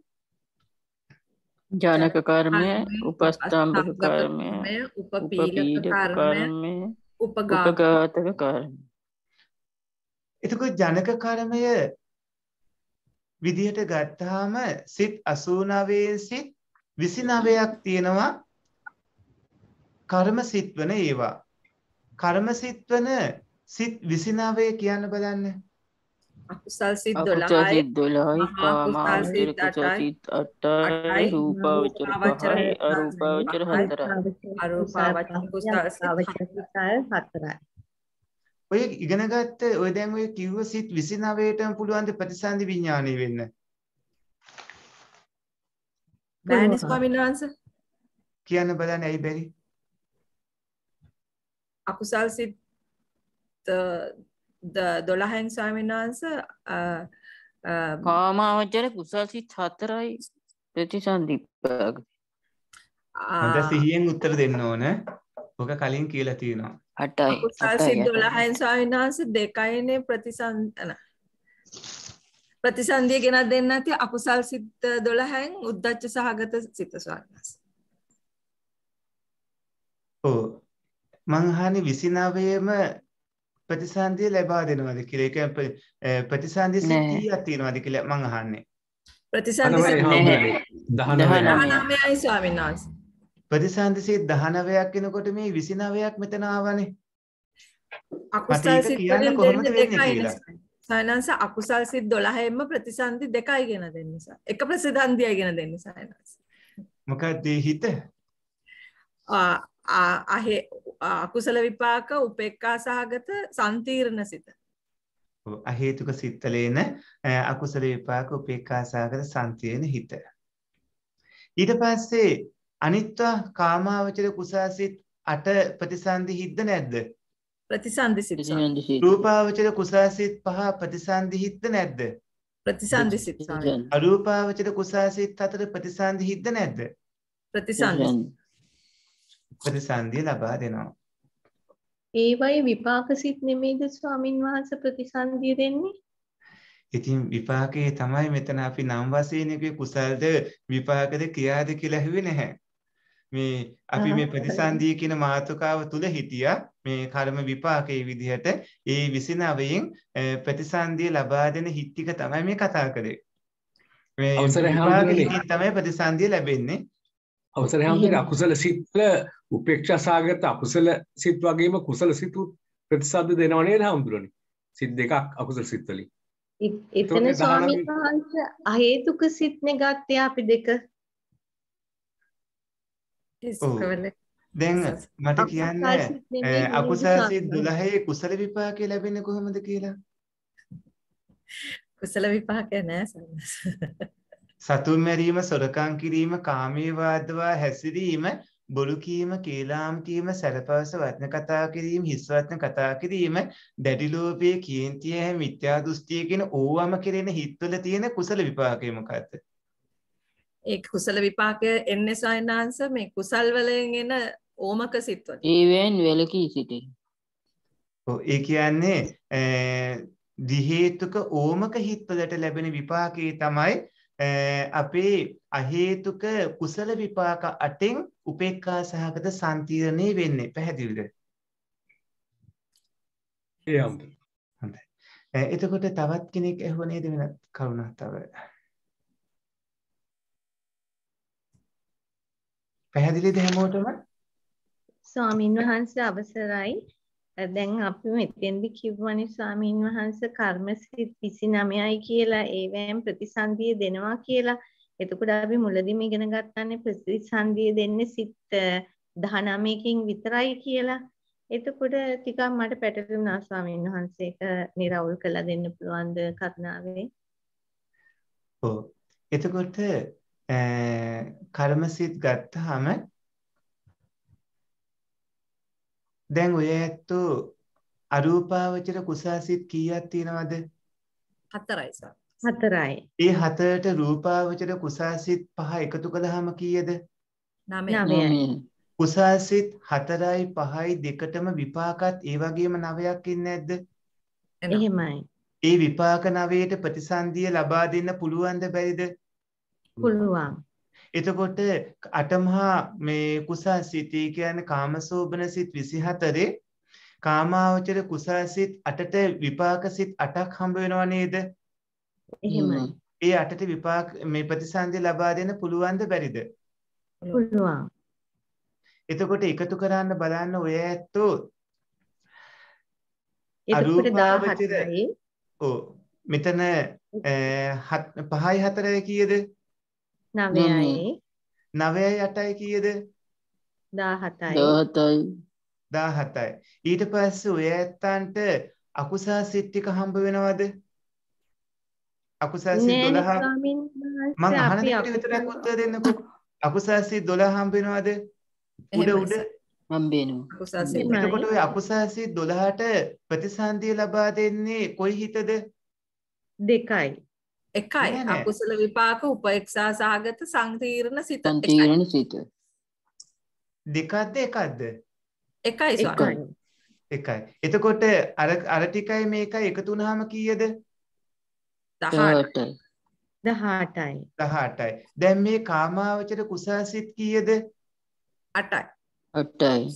ජනක කර්මය උපස්ථාම්භක කර්මය උපපීඩක කර්මය උපගාතක කර්මය එතකොට ජනක කර්මය විදිහට ගත්තාම සිත් 89 සිත් 29ක් තියෙනවා කර්ම සිත් වන ඒවා කර්ම සිත් වන සිත් 29 කියන්න බලන්න අකුසල් සිත් 12යි මහා කුසල් සිත් 8යි රූපාවචර 5යි අරූපාවචර 4යි අරූපාවචර කුසල් සිත් 4යි ඔය ඉගෙනගත්ත ඔය දැන් ඔය කිව්ව සිත් 29ටම පුළුවන් ද ප්‍රතිසන්දි විඥාණය වෙන්න බෑනේ ස්වාමීන් වහන්සේ කියන්න බලන්න ඇයි බැරි අකුසල් සිත් දොළහැන් ස්වාමිනාන්ස කාමාවචර කුසල් සිත් හතරයි ප්‍රතිසන්දිප්පාග හොඳ සිහියෙන් උත්තර දෙන්න ඕන ඕක කලින් කියලා තියෙනවා අටයි කුසල් සිත් දොළහැන් ස්වාමිනාන්ස දෙකයිනේ ප්‍රතිසන්තන ප්‍රතිසන්දිය ගෙනත් දෙන්න ඇති අකුසල් සිත් දොළහැන් උද්දච්ච සහගත සිත ස්වාමිනාන්ස ඕ මංහනි විසිනවයම ප්‍රතිසන්දිය ලැබා දෙනවද කියලා ඒක ප්‍රතිසන්දිය සිද්ධියක් තියෙනවද කියලා මම අහන්නේ ප්‍රතිසන්දිය 19යි ස්වාමීන් වහන්සේ ප්‍රතිසන්දිසේ 19ක් වෙනකොට මේ 29ක් මෙතන ආවනේ අකුසල් සිත් වලින් දෙන්නේ දෙකයි සයනන්ස අකුසල් සිත් 12ෙම ප්‍රතිසන්දි දෙකයි ගෙන දෙන්න නිසා එක ප්‍රතිසන්දියයි ගෙන දෙන්න සයනන්ස මොකක්ද හිත ආ ආ අකුසල විපාක උපෙක්කා සහගත සන්තීර්ණ සිත. අහේතුක සිත්තලේන අකුසල විපාක උපේක්ඛා සහගත සන්තියන හිත. ඊට පස්සේ අනිත්වා කාමාවචර කුසාසිත අට ප්‍රතිසන්දි හිද්ද නැද්ද? ප්‍රතිසන්දි සිත. රූපාවචර කුසාසිත පහ ප්‍රතිසන්දි හිද්ද නැද්ද? ප්‍රතිසන්දි සිත. අරූපාවචර කුසාසිත අතර ප්‍රතිසන්දි හිද්ද නැද්ද? ප්‍රතිසන්දි. ප්‍රතිසන්දිය ලබා දෙනවා. ඒවයි විපාක සිත් නෙමෙයිද ස්වාමින් වහන්සේ ප්‍රතිසන්දිය දෙන්නේ? ඉතින් විපාකයේ තමයි මෙතන අපි නම් වශයෙන් කුසල්ද විපාකද ක්‍රියාද කියලා හෙවෙ නැහැ. මේ අපි මේ ප්‍රතිසන්දිය කියන මාතෘකාව තුල හිටියා මේ කර්ම විපාකයේ විදිහට ඒ 29න් ප්‍රතිසන්දිය ලබා දෙන හිත් ටික තමයි මේ කතා කරේ. මේ විපාකයෙන් තමයි ප්‍රතිසන්දිය ලැබෙන්නේ. අවසරයන්ට අකුසල සිත්ල උපේක්ෂා සාගත අකුසල සිත් වගේම කුසල සිතු ප්‍රතිසද්ධ දෙනවනේ හාමුදුරනි සිත් දෙකක් අකුසල සිත්වලින් එතන ස්වාමීන් වහන්සේ අහේතුක සිත්නේ ගත්තේ අපි දෙක දැන් මට කියන්න අකුසල් සිත් 12 කුසල විපාක ලැබෙන්නේ කොහොමද කියලා කුසල විපාක නෑ සන්නස (laughs) සතුන් මැරීම සොරකං කිරීම කාමීවාදවා හැසිරීම බොලුකීම කේලාම් කීම සැරපවස වත්න කතා කිරීම හිස්වත්න කතා කිරීම දැඩිලෝපය කියන්තිය හැ මිත්‍යා දුෘෂ්ටියගෙන ඕවාම කෙරෙන හිත්වල තියෙන කුසල විපාකයමකක්ද. ඒ කුසල විපාකය එන්න සයින්නාන්ස මේ කුසල්වලයෙන් එන ඕමක සිත්වන. ඒවෙන් වෙලකී සිටි. ඒ කියන්නේ දිහේතුක ඕමක හිත්වලට ලැබෙන විපාකයේ තමයි අපේ අහේතුක කුසල විපාක අටෙන් උපේක්ඛා සහගත සම්තිරණේ වෙන්නේ පැහැදිලිද? ඒ අම්බ. හොඳයි. එතකොට තවත් කෙනෙක් ඇහුව නේද වෙනත් කරුණක් තව? පැහැදිලිද හැමෝටම? ස්වාමින් වහන්සේ අවසරයි. දැන් අපි මෙතෙන්දි කිව්වනේ ස්වාමීන් වහන්ස කර්ම සිත් 29යි කියලා ඒවෙන් ප්‍රතිසන්දිය දෙනවා කියලා. එතකොට අපි මුලදීම ඉගෙන ගන්නනේ ප්‍රතිසන්දිය දෙන්නේ සිත් 19කින් විතරයි කියලා. එතකොට ටිකක් මට පැටලුණා ස්වාමීන් වහන්ස ඒක निराවුල් කළා දෙන්න පුළුවන්ද කරුණාවෙන්? ඔව්. එතකොට කර්මසිත ගත්තාම දැන් ඔය ඇත්තෝ අරූපාවචර කුසාසිත කීයක් තියෙනවද? හතරයි සර්. හතරයි. ඒ හතරට රූපාවචර කුසාසිත පහ එකතු කළාම කීයද? 9යි. කුසාසිත 4යි 5යි දෙකටම විපාකත් ඒ වගේම 9ක් ඉන්නේ නැද්ද? එහෙමයි. ඒ විපාක 9ට ප්‍රතිසන්දිය ලබා දෙන්න පුළුවන්ද බැරිද? පුළුවන්. එතකොට අටමහා මේ කුසා සිතී කියන කාමසෝබන සිත් විසිහතරේ කාමාවචර කුසා සිත් අටට විපාක සිත් අටක් හම්බ වෙනවා නේද ඒ අටට විපාක මේ ප්‍රතිසන්ධය ලබා දෙන්න පුළුවන්ද බැරිද පුළුවන් එතකොට එකතු කරන්න බලන්න ඔය ඇත්තෝ අරූපාවචර ඔව් මෙතන 5යි 4යි කීයද නවයයි නවයයි අටයි කියද දාහතයි දාහතයි දාහතයි ඊට පස්සේ ඔය ඇත්තන්ට අකුසා සිත්තික හම්බ වෙනවද අකුසාසි දොළහ මං අහන දෙට විතරක් උත්තර දෙන්නකො අකුසාසි දොළහ හම්බෙනවද උඩ උඩ එතකොට ඔය අකුසාසි දොළහට ප්‍රතිසන්දිය ලබා දෙන්නේ කොයි හිතද දෙකයි එකයි අකුසල විපාක උපේක්ෂා සහගත සංකීර්ණ සිත සංකීර්ණ සිත දෙකක්ද එකක්ද එකයි ස්වාමී එකයි එතකොට අර අර ටිකයි මේකයි එකතු වුනහම කීයද 18යි 18යි 18යි දැන් මේ කාමාවචර කුසාසිත කීයද 8යි 8යි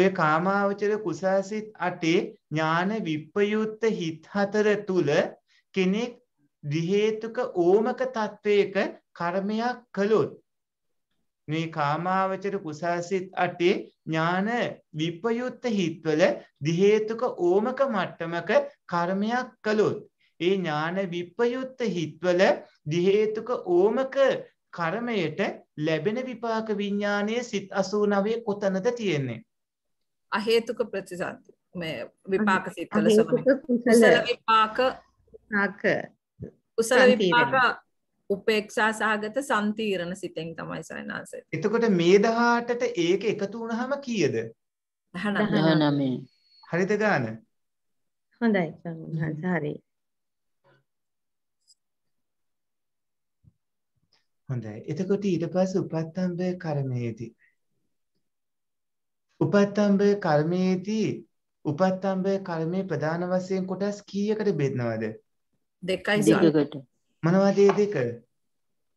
ඔය කාමාවචර කුසාසිත 8 ඥාන විප්පයුත්ත හිත් හතර තුල කෙනෙක් දි හේතුක ඕමක තත්වයක කර්මයක් කළොත් මේ කාමාවචර කුසාසිත අටේ ඥාන විපයුත්ත හිත්වල දි හේතුක ඕමක මට්ටමක කර්මයක් කළොත් ඒ ඥාන විපයුත්ත හිත්වල දි හේතුක ඕමක කර්මයට ලැබෙන විපාක විඤ්ඥානයේ සිත් අසූ නවේ කොතනද තියෙන්නේ. අහේතුක ප්‍රතිසන්ති විපාක සිත්වල විපාක කුසල විපාක උපේක්ෂා සහගත සන්තීරණ සිතෙන් තමයි සයනාස. එතකොට මේ දහටට ඒක එකතු වුණහම කියද? දහනමේ. හරිද ගාන? හොඳයි සම්හන්ස හරි. හොඳයි. එතකොට ඊට පස්සේ උපත්තම්බ කර්මයේදී උපත්තම්බ කර්මයේදී උපත්තම්බ කර්මයේ ප්‍රධාන වශයෙන් කොටස් කීයකට බෙදනවද? දෙකයි දෙකකට මොනවද ඒ දෙක?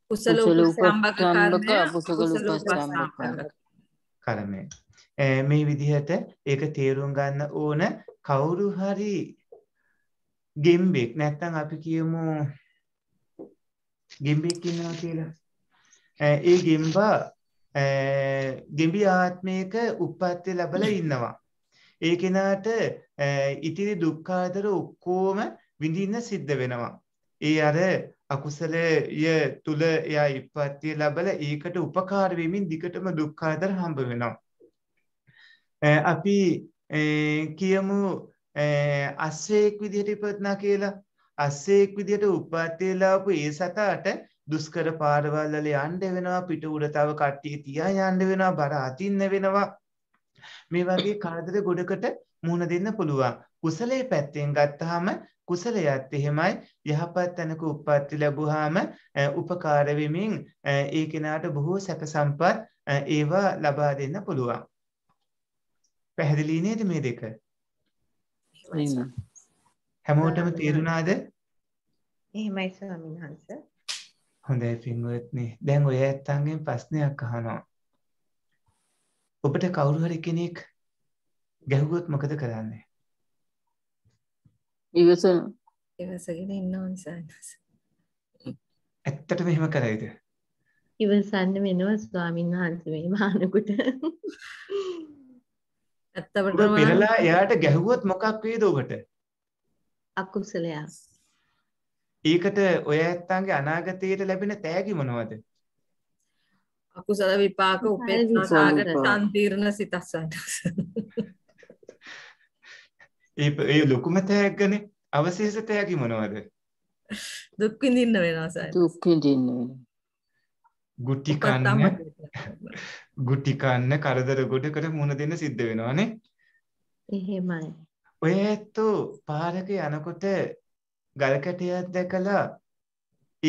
කුසල උපසම්බක කර්මය කර්මය. මේ විදිහට ඒක තේරුම් ගන්න ඕන කවුරු හරි ගෙම්බෙක් නැත්තම් අපි කියමු ගෙම්බෙක් ඉන්නවා කියලා. ඒ ගෙම්බා ගෙම්බි ආත්මයක උප්පත්ති ලැබලා ඉන්නවා. ඒ කෙනාට ඉතිරි දුක්ඛාදර ඔක්කොම විඳින්න සිද්ධ වෙනවා. ඒ අර අකුසලය තුල එයා ඉපත්ති ලැබලා ඒකට උපකාර වෙමින් දිගටම දුක් කරදර හම්බ වෙනවා. අපි කියමු අස්සෙක් විදිහට ඉපත්නා කියලා. අස්සෙක් විදිහට උපත්ති ලැබපු ඒ සතාට දුෂ්කර පාරවල් වල යන්න වෙනවා පිට උඩ තව කට්ටිය තියා යන්න වෙනවා බර අතින්න වෙනවා. මේ වගේ කරදර ගොඩකට මුහුණ දෙන්න පුළුවන්. කුසලයේ පැත්තෙන් ගත්තාම කුසලයත් එහෙමයි යහපත් තැනක උප්පත්ති ලැබුවාම උපකාර වෙමින් ඒ කෙනාට බොහෝ සැප සම්පත් ඒවා ලබා දෙන්න පුළුවන්. පැහැදිලි නේද මේ දෙක? හැමෝටම තේරුණාද? එහෙමයි ස්වාමීන් වහන්සේ. හොඳයි පින්වත්නි. දැන් ඔය ඇත්තන්ගෙන් ප්‍රශ්නයක් අහනවා. ඔබට කවුරු හරි කෙනෙක් ගැහුවොත් මොකද කරන්නේ? ඉවසන ඉවසගෙන ඉන්න ඕනි සානස් ඇත්තටම එහෙම කරයිද ඉවසන්න වෙනවා ස්වාමීන් වහන්සේ මේ මහානකට ඇත්තටම පෙරලා එයාට ගැහුවොත් මොකක් වේද ඔබට අකුසලයක් ඒකට ඔය ඇත්තන්ගේ අනාගතයට ලැබෙන තෑගි මොනවද අකුසල විපාක උපේක්ෂා සාගත සම්තිර්ණ සිතස්සන්ට ඒ ලොකුම තෑග්ගනේ අවශේෂ තෑගි මොනවද දුක් විඳින්න වෙනවා සර් දුක් විඳින්න ගුටි කන්න (laughs) ගුටි කන්න කරදර ගොඩකට මුහුණ දෙන්න සිද්ධ වෙනවානේ එහෙමයි ඔය ඇත්තෝ පාරක යනකොට ගල් කැටයක් දැකලා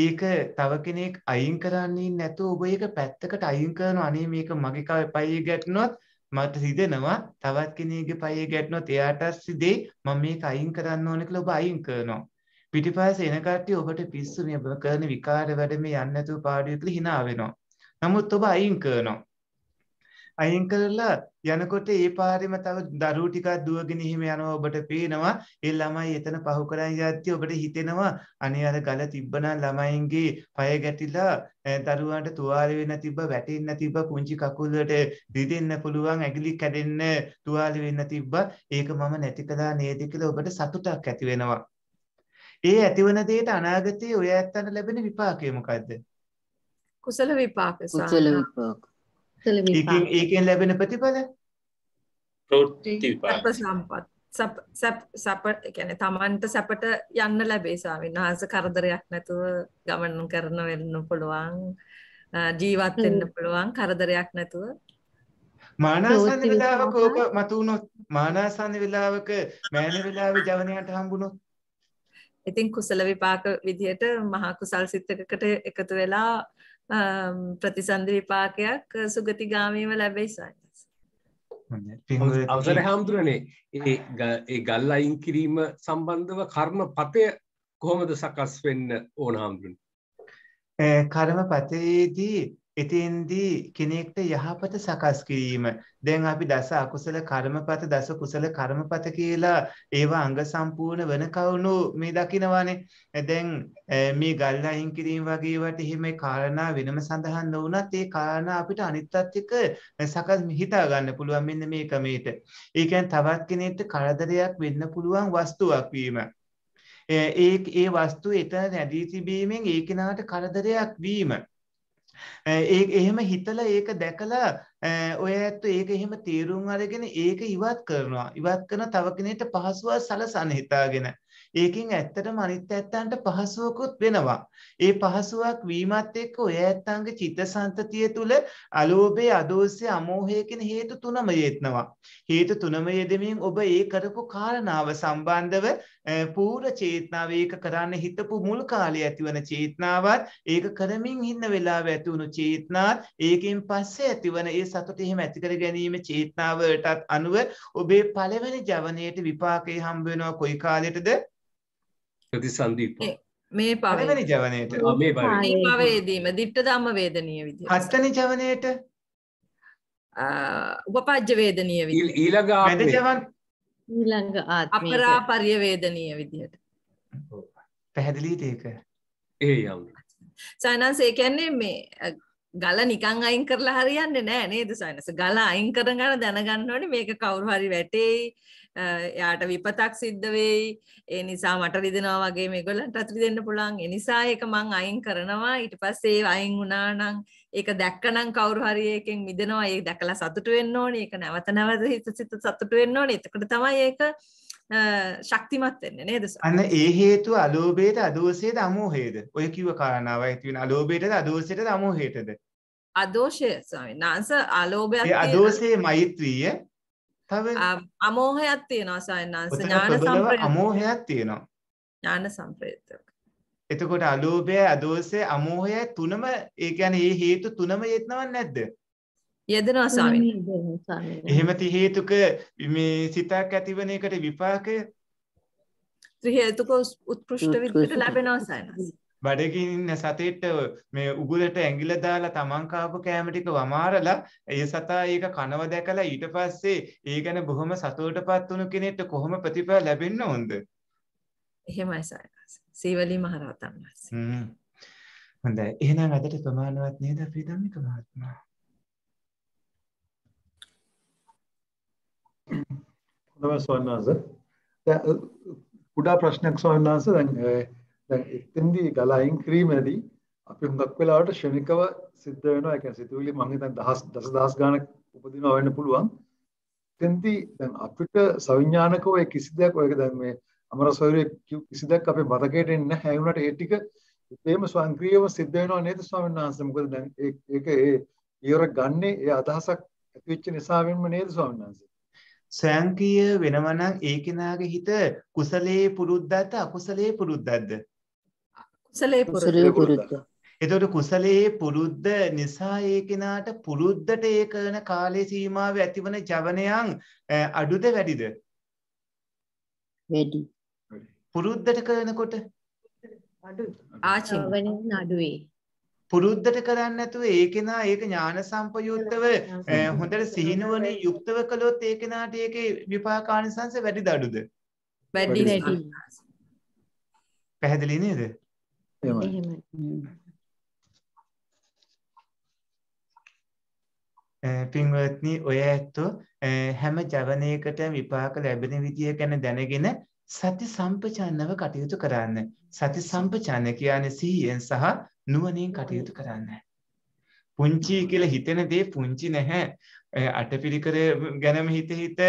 ඒක තව කෙනෙක් අයින් කරන්නේ නැතුව ඔබ ඒක පැත්තකට අයින් කරන අනේ මේක මගේ කව පයි ගැටුණොත් මට සිදෙනවා තවත් කෙනෙක්ගේ පයේ ගැටනොත් එයාට සිදෙයි මම මේක අයින් කරන්න ඕන කියලා ඔබ අයින් කරනවා. පිටිපස්ස එන කට්ටිය ඔබට පිස්සු මේ කරන විකාර වැඩ මේ යන්නේ නැතුව පාඩුවේ කියලා hina වෙනවා. නමුත් ඔබ අයින් කරනවා. අයින් කරලා යනකොට ඒ පාරෙම තව දරුවෝ ටිකක් දුවගෙන එහෙම යනවා ඔබට පේනවා ඒ ළමයි එතන පහු කරන් යද්දී ඔබට හිතෙනවා අනේ අර ගල තිබ්බනම් ළමයින්ගේ පය ගැටිලා දරුවාට තුවාලෙ වෙන්න තිබ්බ වැටෙන්න තිබ්බ පුංචි කකුල් වලට රිදෙන්න පුළුවන් ඇඟිලි කැඩෙන්න තුවාලෙ වෙන්න තිබ්බ ඒක මම නැති කළා නේද කියලා ඔබට සතුටක් ඇති වෙනවා ඒ ඇතිවන දේට අනාගතයේ ඔය ඇත්තට ලැබෙන විපාකය මොකද්ද කුසල විපාක කුසල විපාක කුසල විපාක. ඒකෙන් ඒකෙන් ලැබෙන ප්‍රතිඵල ප්‍රවෘත්ති විපාක. සප සම්පත්. සප සප කියන්නේ Tamanට සැපට යන්න ලැබේ ස්වාමීන් වහන්සේ කරදරයක් නැතුව ගමන් කරන වෙන්න පුළුවන්. ජීවත් වෙන්න පුළුවන් කරදරයක් නැතුව. මානසන්න වෙලාවක ඕක මතුනොත් මානසන්න වෙලාවක මෑන වෙලාවේ ජවනයට හම්බුනොත් ඉතින් කුසල විපාක විදිහට මහා කුසල් සිතකට එකතු වෙලා ප්‍රතිසන්ධි විපාකයක් සුගතිගාමීව ලැබෙයි සන්ස. අවසර හාමුදුරනේ ඒ ගල් අයින් කිරීම සම්බන්ධව කර්ම පතය කොහොමද සකස් වෙන්න ඕන හාමුදුරන්. කර්ම පතයේදී එතෙන්දී කෙනෙක්ට යහපත සකස් කිරීම දැන් අපි දස අකුසල කර්මපත දස කුසල කර්මපත කියලා ඒවා අංග සම්පූර්ණ වෙන කවුණු මේ දකිනවානේ දැන් මේ ගල් අයින් කිරීම වගේ වට එහෙම කාරණා වෙනම සඳහන් නොවුනත් ඒ කාරණා අපිට අනිත්‍යත් එක්ක සකස් හිතා ගන්න පුළුවන් මෙන්න මේ ක්‍රමයට ඒ කියන්නේ තවත් කෙනෙක්ට කරදරයක් වෙන්න පුළුවන් වස්තුවක් වීම ඒ ඒ වස්තුව එතන රැඳී තිබීමෙන් ඒ කෙනාට කරදරයක් වීම එහෙම හිතල ඒක දැකලා ඔය ඇත්ත ඒක එහෙම තේරුම් අරගෙන ඒක ඉවත් කරනවා ඉවත් කරන තවකෙනට පහසුව සලසන්න හිතාගෙන ඒකින් ඇත්තට මනිත්‍ය ඇත්තන්ට පහසුවකුත් වෙනවා ඒ පහසුවක් වීමත් එක්ක ඔය ඇත්තන්ගේ චිත්තසංතතිය තුළ අලෝභයේ අදෝසයේ අමෝහය කියන හේතු තුනම යෙදෙනවා. හේතු තුනම යෙදෙමින් ඔබ ඒ කරපු කාරණාව සම්බන්ධව පූර්ව චේතනාව ඒක කරන්න හිතපු මුල් කාලේ ඇතිවන චේතනාවත් ඒක කරමින් ඉන්න වෙලාව ඇති වුණු චේතනාත් ඒකෙන් පස්සේ ඇතිවන ඒ සතුට එහෙම ඇති කර ගැනීම චේතනාවටත් අනුව ඔබේ පළවෙනි ජවනයේට විපාකේ හම්බ වෙනවා කොයි කාලෙටද ප්‍රතිසන්දීප මේ පවෙනි ජවනයට මේ පවේදීම දිට්ට ධම්ම වේදනීය විදිහ. හත්වෙනි ජවනයට උපපජ්ජ වේදනීය විදිහ. ඊළඟ ආත්මය. ඊළඟ ආත්මය. අපරාපර්ය වේදනීය විදිහට. පැහැදිලිද ඒක? ඒ යම්. සයනන්ස ඒ කියන්නේ මේ ගල නිකන් අයින් කරලා හරියන්නේ නැහැ නේද සයනස. ගල අයින් කරගෙන දැනගන්න ඕනේ මේක කවුරු හරි වැටේයි. එයාට විපතක් සිද්ධ වෙයි ඒ නිසා මට රිදෙනවා වගේ මේගොල්ලන්ටත් රිදෙන්න පුළුවන් ඒ නිසා ඒක මං අයින් කරනවා ඊට පස්සේ අයින් වුණා නම් ඒක දැක්කනම් කවුරු හරි එකෙන් මිදෙනවා ඒක දැකලා සතුටු වෙන්න ඕනේ ඒක නැවත නැවත හිත සිත සතුටු වෙන්න ඕනේ එතකොට තමයි ඒක ශක්තිමත් වෙන්න නේද අන්න ඒ හේතුව අලෝභයට අදෝසයට අමෝහයද ඔය කිව්ව කාරණාව ඇති වෙන අලෝභයටද අදෝසයටද අමෝහයටද අදෝෂය ස්වාමීන් වහන්සේ අලෝභය අදෝෂයේ මෛත්‍රිය අමෝහයක් තියෙනවා සයන්නාස ඥාන සම්ප්‍රය අමෝහයක් තියෙනවා ඥාන සම්ප්‍රේතක එතකොට අලෝභය අදෝසය අමෝහය තුනම ඒ කියන්නේ මේ හේතු තුනම යෙදනවන්නේ නැද්ද? යෙදෙනවා ස්වාමීනි. එහෙම ති හේතුක මේ සිතක් ඇතිවන එකට විපාකය ත්‍රි හේතුක උත්කෘෂ්ඨ විදිහට ලැබෙනවා සයන්ස්. බඩකින් ඉන්න සතෙට මේ උගුලට ඇඟිල්ල දාලා තමන් කාපු කෑම ටික වමාරලා ඒ සතා ඒක කනව දැකලා ඊට පස්සේ ඒ ගැන බොහොම සතුටටපත් වුණු කෙනෙක්ට කොහොම ප්‍රතිඵල ලැබෙන්න ඕනද? එහෙමයි සයන්ස්. සීවලි මහරහතන් වහන්සේ. හ්ම්. හොඳයි. එහෙනම් අදට ප්‍රමාණවත් නේද අපේ ධම්මික මහත්මයා? හොඳයි ස්වාමීන් වහන්සේ. කුඩා ප්‍රශ්නයක් ස්වාමීන් වහන්සේ දැන් දැන් එතෙන්දී ගලා අයින් කිරීමේදී අපි හුඟක් වෙලාවට ශනිකව සිද්ධ වෙනවා. ඒ කියන්නේ සිතුවිලි මම හිතන දහස් දසදහස් ගාණක් උපදිනවා වෙන්න පුළුවන්. එතෙන්දී දැන් අපිට සවිඥානිකව ඒ කිසි දෙයක් ඔයක දැන් මේ අමරසෞරිය කිසි දෙයක් අපේ මතකයට එන්නේ නැහැ. ඒ වුණාට ඒ ටික ඒම ස්වංක්‍රීයව සිද්ධ වෙනවා නේද ස්වාමීන් වහන්සේ? මොකද දැන් ඒක ඒ ඊවර ගන්නේ ඒ අදහසක් ඇති වෙච්ච නිසාවෙන්ම නේද ස්වාමීන් වහන්සේ? ස්වයංක්‍රීය වෙනවා නම් ඒ කෙනාගේ හිත කුසලයේ පුරුද්දක්ද අකුසලයේ පුරුද්දක්ද කුසලයේ පුරුද්ද. එතකොට කුසලයේ පුරුද්ද නිසා ඒ කෙනාට පුරුද්දට ඒ කරන කාලයේ සීමාව ඇතිවන ජවනයන් අඩුද වැඩිද? වැඩි. පුරුද්දට කරනකොට අඩුයි. ආචාවණින් අඩුවේ. පුරුද්දට කරන්නේ නැතුව ඒ කෙනා ඒක ඥාන සම්පයුක්තව හොඳට සිහිනුවනේ යුක්තව කළොත් ඒ කෙනාට ඒකේ විපාක ආනිසංස වැඩිද අඩුද? වැඩි වැඩි. පැහැදිලි නේද? එහෙමයි. Э, පින්වත්නි ඔය ඇත්තෝ э, හැම ජවනයකට විපාක ලැබෙන විදිය ගැන දැනගෙන සති සම්පචාන්නව කටයුතු කරන්න. සති සම්පචාන්න කියන්නේ සිහියෙන් සහ නුවණින් කටයුතු කරන්න. පුංචි කියලා හිතෙන දේ පුංචි නැහැ. අටපිරිකරය ගැනම හිත හිත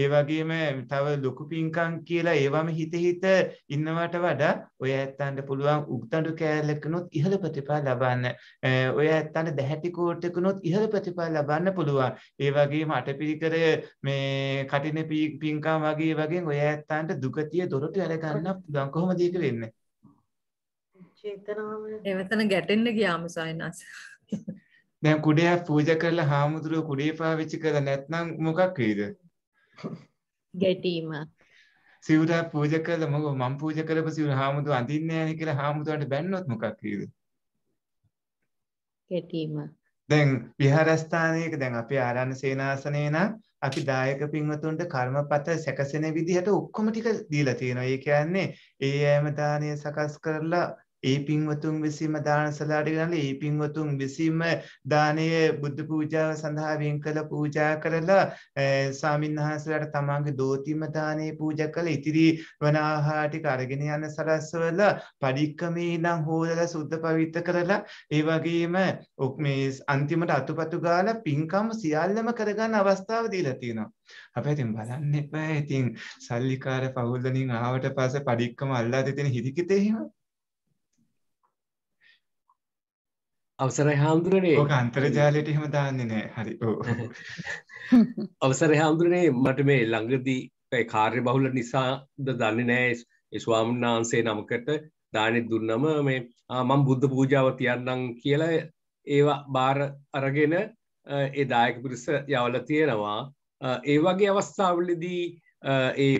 ඒ වගේම තව ලොකු පින්කං කියලා ඒවම හිත හිත ඉන්නවට වඩා ඔය ඇත්තන්ට පුළුවන් උක්තඩු කෑල්ලකනොත් ඉහළ ප්‍රතිපා ලබන්න ඔය ඇත්තන්ට දැහැටිකෝට්ටකනොත් ඉහළ ප්‍රතිපා ලබන්න පුළුවන් ඒ වගේම අටපිරිකරය මේ කටින පින්කම් වගේ වගේ ඔය ඇත්තන්ට දුකතිය දොරට වැඩගන්න පුළංකොහොම දීක වෙන්න එවතන ගැටෙන්න්න ගියාම සයිනස්. දැන් කුඩයක් පූජ කරලා හාමුදුරුව කුඩේ පාවිච්චි කළ නැත්නම් මොකක් වෙයිද? ගැටීම. සිවුරක් පූජ කළා මොකද මම පූජ කරපු සිවුර හාමුදුරුව අඳින්නේ නැහැ කියලා හාමුදුරුවන්ට බැන්නොත් මොකක් වෙයිද? ගැටීම. දැන් විහාරස්ථානයක දැන් අපේ ආරණ්‍ය සේනාසනේ නම් අපි දායක පින්වතුන්ට කර්මපත සැකසෙන විදිහට ඔක්කොම ටික දීලා තියෙනවා. ඒ කියන්නේ ඒ ඈම දාණය සකස් කරලා ඒ පින්වතුන් විසීම දානසලාට ගනල ඒ පින්වතුන් විසීම දානය බුද්ධ පූජාව සඳහාවෙන් කළ පූජා කරලා සාමින්හන්සලට තමන්ගේ දෝතිම දානය පූජ කළ ඉතිරි වනාහාටි කරගෙන යන්න සරස්වල පඩික්කමේ නම් හෝදල සුද්ධ පවිත්ත කරලා ඒ වගේම ඔක් මේ අන්තිමට අතුපතු ගාල පින්කම් සියල්ලම කරගන්න අවස්ථාව දීලා තියෙනවා. අපේ ඉතින් බලන්න එපා. ඉතින් සල්ලිකාර පවුල් වලින් ආවට පස්සේ පඩික්කම අල්ලා දෙතෙන හිරිකිතේ එහෙම අවසරයි හාමුදුරනේ ඕක අන්තර්ජාලයට එහෙම දාන්නේ නෑ හරි ඔව් (laughs) අවසරයි හාමුදුරනේ මට මේ ළඟදී කාර්ය බහුල නිසාද දන්නේ නෑ ඒ ස්වාමීන් වහන්සේ නමකට දානෙ දුන්නම මේ මම බුද්ධ පූජාව තියන්නම් කියලා ඒවා බාර අරගෙන ඒ දායක පිරිස යවලා තියෙනවා ඒ වගේ අවස්ථාවලදී ඒ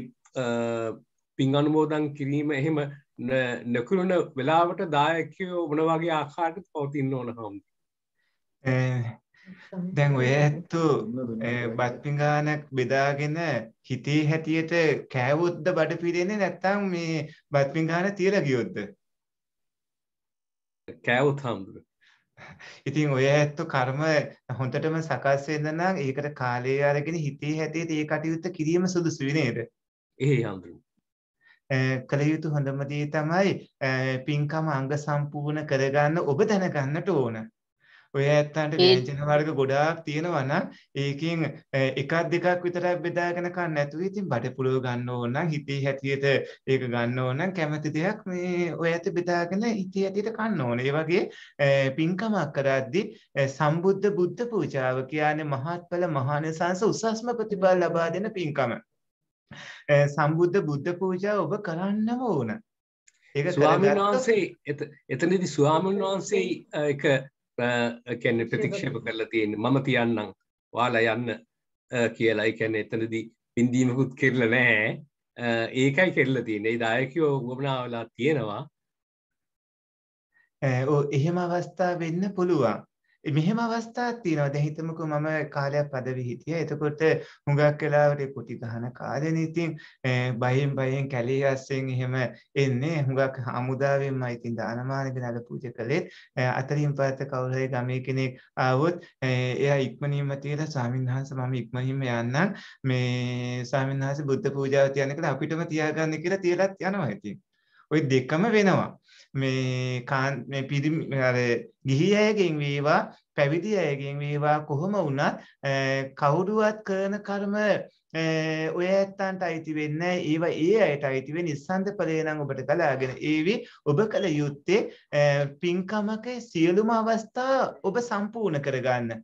පින් අනුමෝදන් කිරීම එහෙම නැකුළුන වෙලාවට දායකයෝ වන වගේ ආකාරයට පවතින්න ඕන හම් දැන් ඔය ඇත්තු බත්පිගානක් බෙදාගෙන හිතේ හැටියට කෑවුද්ද බඩ පිරෙන්නේ නැත්තම් මේ බත්පිගාන තියල ගියොද්ද කෑවුත් හම්දුර ඉතින් ඔය ඇත්තු කර්ම හොඳටම සකස්වෙන්න නම් ඒකට කාලය අරගෙන හිතේ හැටියට ඒ කටයුත්ත කිරීම සුදුසුවිනේද ඒ හම්දුරු කළ යුතු හොඳම දේ තමයි පින්කම අංග සම්පූර්ණ කරගන්න ඔබ දැනගන්නට ඕන. ඔය ඇත්තන්ට ව්‍යංජන වර්ග ගොඩාක් තියෙනවා නම් ඒකෙන් එකක් දෙකක් විතරක් බෙදාගෙන කන්න නැතුව ඉතින් බඩ පුලව ගන්න ඕන නම් හිතේ හැටියට ඒක ගන්න ඕන නම් කැමති දෙයක් මේ ඔය ඇත බෙදාගෙන හිතේ හැටියට කන්න ඕන. ඒ වගේ පින්කමක් කරද්දී සම්බුද්ධ බුද්ධ පූජාව කියන්නේ මහත්ඵල මහානිසංස උසස්ම ප්‍රතිඵල ලබා දෙන පින්කම. (laughs) සම්බුද්ධ බුද්ධ පූජා ඔබ කරන්න ඕන. ඒක ස්වාමීන් වහන්සේ එතනදී ස්වාමීන් වහන්සේ එක කියන්නේ ප්‍රතික්ෂේප කරලා තියෙන්නේ මම තියන්නම් ඔයාලා යන්න කියලා. ඒ කියන්නේ එතනදී බින්දීමකුත් කෙරලා නැහැ. ඒකයි කෙරලා තියෙන්නේ. ඒ දායකයෝ උගමනාවලා තියෙනවා. ඔව් එහෙම අවස්ථා වෙන්න පුළුවන්. මෙහෙම අවස්ථාවක් තියෙනවා. දැන් හිතමුකෝ මම කාලයක් පදවි හිටියා. එතකොට හුඟක් වෙලාවට කුටි ගහන කාලෙනේ ඉතින් බයෙන් බයෙන් කැලේ අස්සෙන් එහෙම එන්නේ. හුඟක් අමුදාවෙන්ම ඉතින් දානමාන ගෙනල පූජා කළේ. අතරින් පාත කවුරු හරි ගමේ කෙනෙක් ආවොත් එයා ඉක්මනින්ම තියලා ස්වාමීන් වහන්සේ මම ඉක්මනින්ම යන්නම්. මේ ස්වාමීන් වහන්සේ බුද්ධ පූජාව තියන්න කියලා අපිටම තියාගන්න කියලා තියලත් යනවා ඉතින්. ওই දෙකම වෙනවා. මේ කාන් මේ පිරිම අර ගිහි අයගෙන් වේවා පැවිදි අයගෙන් වේවා කොහොම වුණත් කවුරුවත් කරන කර්ම ඔය ඇත්තන්ට අයිති වෙන්න ඒව ඒ අයට අයිතිවෙන් නිස්සන්ධ පලේනං ඔබට කලාගෙන ඒවි ඔබ කළ යුත්තේ පින්කමක සියලුම අවස්ථා ඔබ සම්පූර්ණ කරගන්න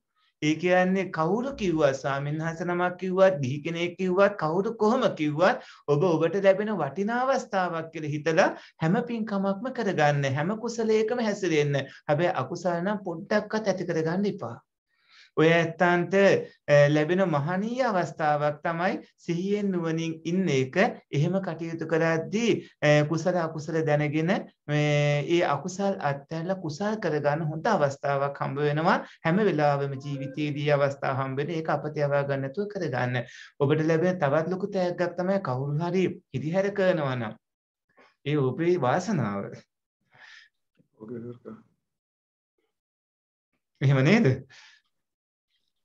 ඒ කියන්නේ කවුරු කිව්වත් ස්වාමීන් වහන්සේ නමක් කිව්වත් ගිහි කෙනෙක් කිව්වත් කවුරු කොහොම කිව්වත් ඔබ ඔබට ලැබෙන වටිනා අවස්ථාවක් කියලා හිතලා හැම පින්කමක්ම කරගන්න හැම කුසලයකම හැසිරෙන්න. හැබැයි අකුසල නම් පොඩ්ඩක්වත් ඇති කරගන්න එපා. ඔය ඇත්තන්ට ලැබෙන මහනීය අවස්ථාවක් තමයි සිහියෙන් නුවනින් ඉන්න එක එහෙම කටයුතු කරද්දී කුසල අකුසල දැනගෙන ඒ අකුසල් අත්තැල්ල කුසල් කරගන්න හොඳ අවස්ථාවක් හම්බ වෙනවා හැම වෙලාවම ජීවිතයේදී අවස්ථා හම්බෙන ඒක අපත යවා ගන්නතුව කරගන්න ඔබට ලැබෙන තවත් ලොකු තෑග්ගක් තමයි කවුරු හරි ඉදිහැර කරනවා නම් ඒ ඔබේ වාසනාව එහෙම නේද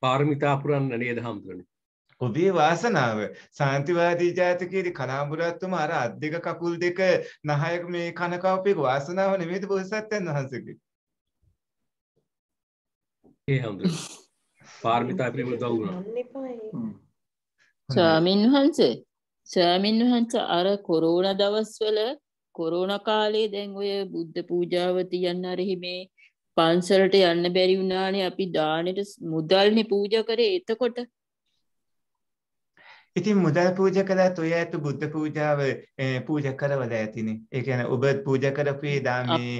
පාරමිතා පුරන්න නේද හම්දුරනේ ඔබේ වාසනාව සාන්තිවාදී ජාතිකයේදී කලාඹුරත්තුම අර අත් දෙක කකුල් දෙක නහයක මේ කනකවපේක වාසනාව නෙමෙයිද බෝසත්යන් වහන්සේගේ ඒ හම්දුර පාරමිතා පිළිබඳ උදව් වුණා ස්වාමින් වහන්සේ ස්වාමින් වහන්සේ අර කොරෝනා දවස්වල කොරෝනා කාලේ දැන් ඔය බුද්ධ පූජාව තියන්න අරෙහි මේ පන්සලට යන්න බැරි වුණානේ අපි දානෙට මුදල්නේ පූජා කරේ එතකොට ඉතින් මුදල් පූජා කළත් ඔය ඇතු බුද්ධ පූජාව පූජා කරවලා ඇතිනේ. ඒ කියන්නේ ඔබ පූජා කරපු දාමේ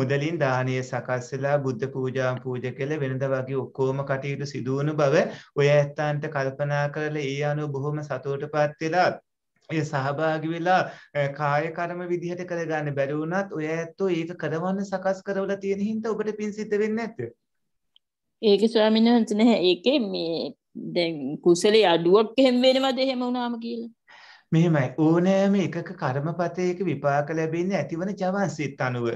මුදලින් දානීය සකස් වෙලා බුද්ධ පූජාම් පූජා කළ වෙනද වගේ ඔක්කොම කටයුතු සිදු වුණු බව ඔය ඇත්තන්ට කල්පනා කරලා ඒ අනුව බොහොම සතුටටපත් වෙලා ඒ සහභාගි වෙලා කාය කර්ම විදිහට කරගන්න බැරි වුණත් ඔය ඇත්තෝ ඒක කරවන්න සකස් කරවලා තියෙන හින්දා ඔබට පින් සිද්ධ වෙන්නේ නැද්ද? ඒක ස්වාමීන් වහන්සේ නැහැ. ඒකේ මේ දැන් කුසලයේ අඩුවක් එහෙම වෙනවද එහෙම වුණාම කියලා? මෙහෙමයි ඕනෑම එකක කර්මපතයක විපාක ලැබෙන්නේ ඇතිවන ජවන්සිත් අනුව.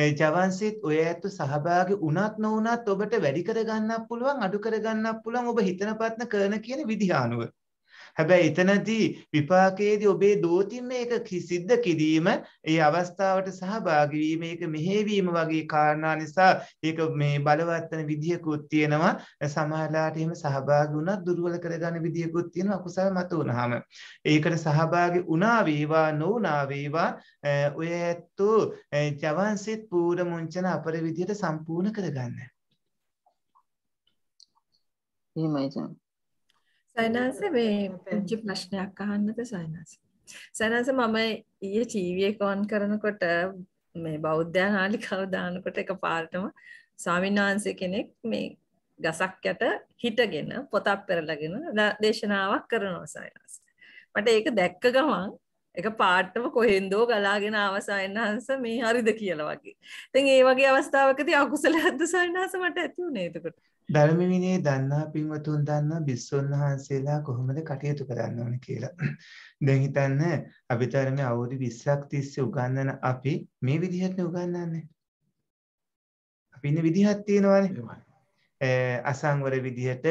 ඒ ජවන්සිත් ඔය ඇත්තු සහභාගී වුණත් නොවුණත් ඔබට වැඩි කරගන්නත් පුළුවන් අඩු කරගන්නත් පුළුවන් ඔබ හිතන පත්න කරන කියන විදිහ අනුව. හැබැයි එතනදී විපාකයේදී ඔබේ දෝතින් මේක සිද්ධ කිරීම ඒ අවස්ථාවට සහභාගී වීම ඒක මෙහෙවීම වගේ කාරණා නිසා ඒක මේ බලවත් වෙන විදියකුත් තියෙනවා සමහරලාට එහෙම සහභාගී වුණා දුර්වල කරගන්න විදියකුත් තියෙනවා අකුසල් මත වුණාම ඒකට සහභාගී වුණා වේවා නොවුණා වේවා ඔය ඇත්තෝ ජවන්සිට පූර්ණ මුංචන අපර විදියට සම්පූර්ණ කරගන්න. එහෙමයි තමයි. සයනස මේ පුංචි ප්‍රශ්නයක් අහන්නද සයනස. සයනස මම ඊයේ ටීවී එක ඔන් කරනකොට මේ බෞද්ධයා නාලිකාව දානකොට එකපාරටම ස්වාමීන් වහන්සේ කෙනෙක් මේ ගසක් යට හිටගෙන පොතක් පෙරලාගෙන දේශනාවක් කරනවා සයනස. මට ඒක දැක්ක ගමන් එක පාටම කොහෙන්දෝ ගලාගෙන ආව සයනහස මේ හරිද කියලා වගේ. ඉතින් ඒ වගේ අවස්ථාවකදී අකුසලයක්ද සයනහස මට ඇති වුණේ එතකොට. ධර්ම විනය දන්නා පින්වතුන් දන්නා බිස්සුන් වහන්සේලා කොහොමද කටයුතු කරන්න ඕන කියලා. (clears throat) දැන් හිතන්න අපි ධර්මයේ අවුරුදු 20ක් තිස්සේ උගන්වන අපි මේ විදිහට උගන්වන්නේ. අපි ඉන්න විදිහක් තියෙනවානේ. අසංවර විදිහට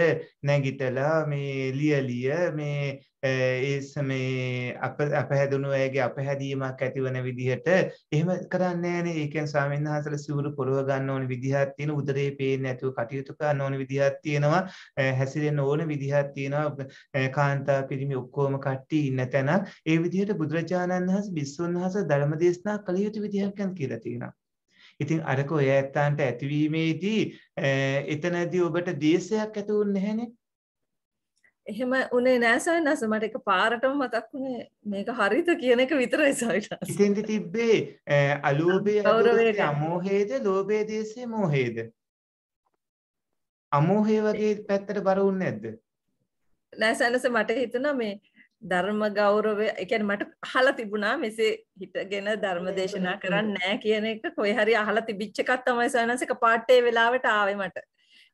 නැගිටලා මේ ලියලිය මේ ඒස් මේ අප අපහැදුණු ඇගේ අපහැදීමක් ඇතිවන විදිහට එහෙම කරන්න න ඒකන් සාමන් හසල සිවරු පොළුව ගන්න ඕන විදිහත් තියෙන උදරේ පේෙන් ඇතුව කටයුතු කරන්න ඕන විදිහත් තියෙනවා හැසිරෙන් ඕන විදිහත් තියෙනවා කාන්තා පිරිමි ඔක්කෝම කට්ටි ඉන්න තැන ඒ විදිහට බුදුරජාණන් හස බිස්සුන් හස ධර්ම දේශනා කළ යුතු විදිහක්කැන් කියලතිෙනවා ඉතින් අරක ඔය ඇත්තාන්ට ඇතිවීමේදී එතනදී ඔබට දේශයක් ඇති වුන්නේ නැහනේ. එහෙම උනේ නෑ සවිනාස මට එක පාරටම මතක් වුණේ මේක හරිද කියන එක විතරයි සවිනාස. ඉතින්දි තිබ්බේ අලෝභය අදෝභය අමෝහයේද ලෝභයේ දේශේ මෝහයේද. අමෝහය වගේ පැත්තට බර වුන්නේ නැද්ද? නෑ සවිනාස මට හිතුණා මේ ධර්ම ගෞරවය එකැන මට අහලා තිබුණා මෙසේ හිටගෙන ධර්ම දේශනා කරන්න නෑ කියන එක කොයි හරි අහලා තිබිච්චකත් තමයි සයනසක පාට්ටේ වෙලාවට ආවේ මට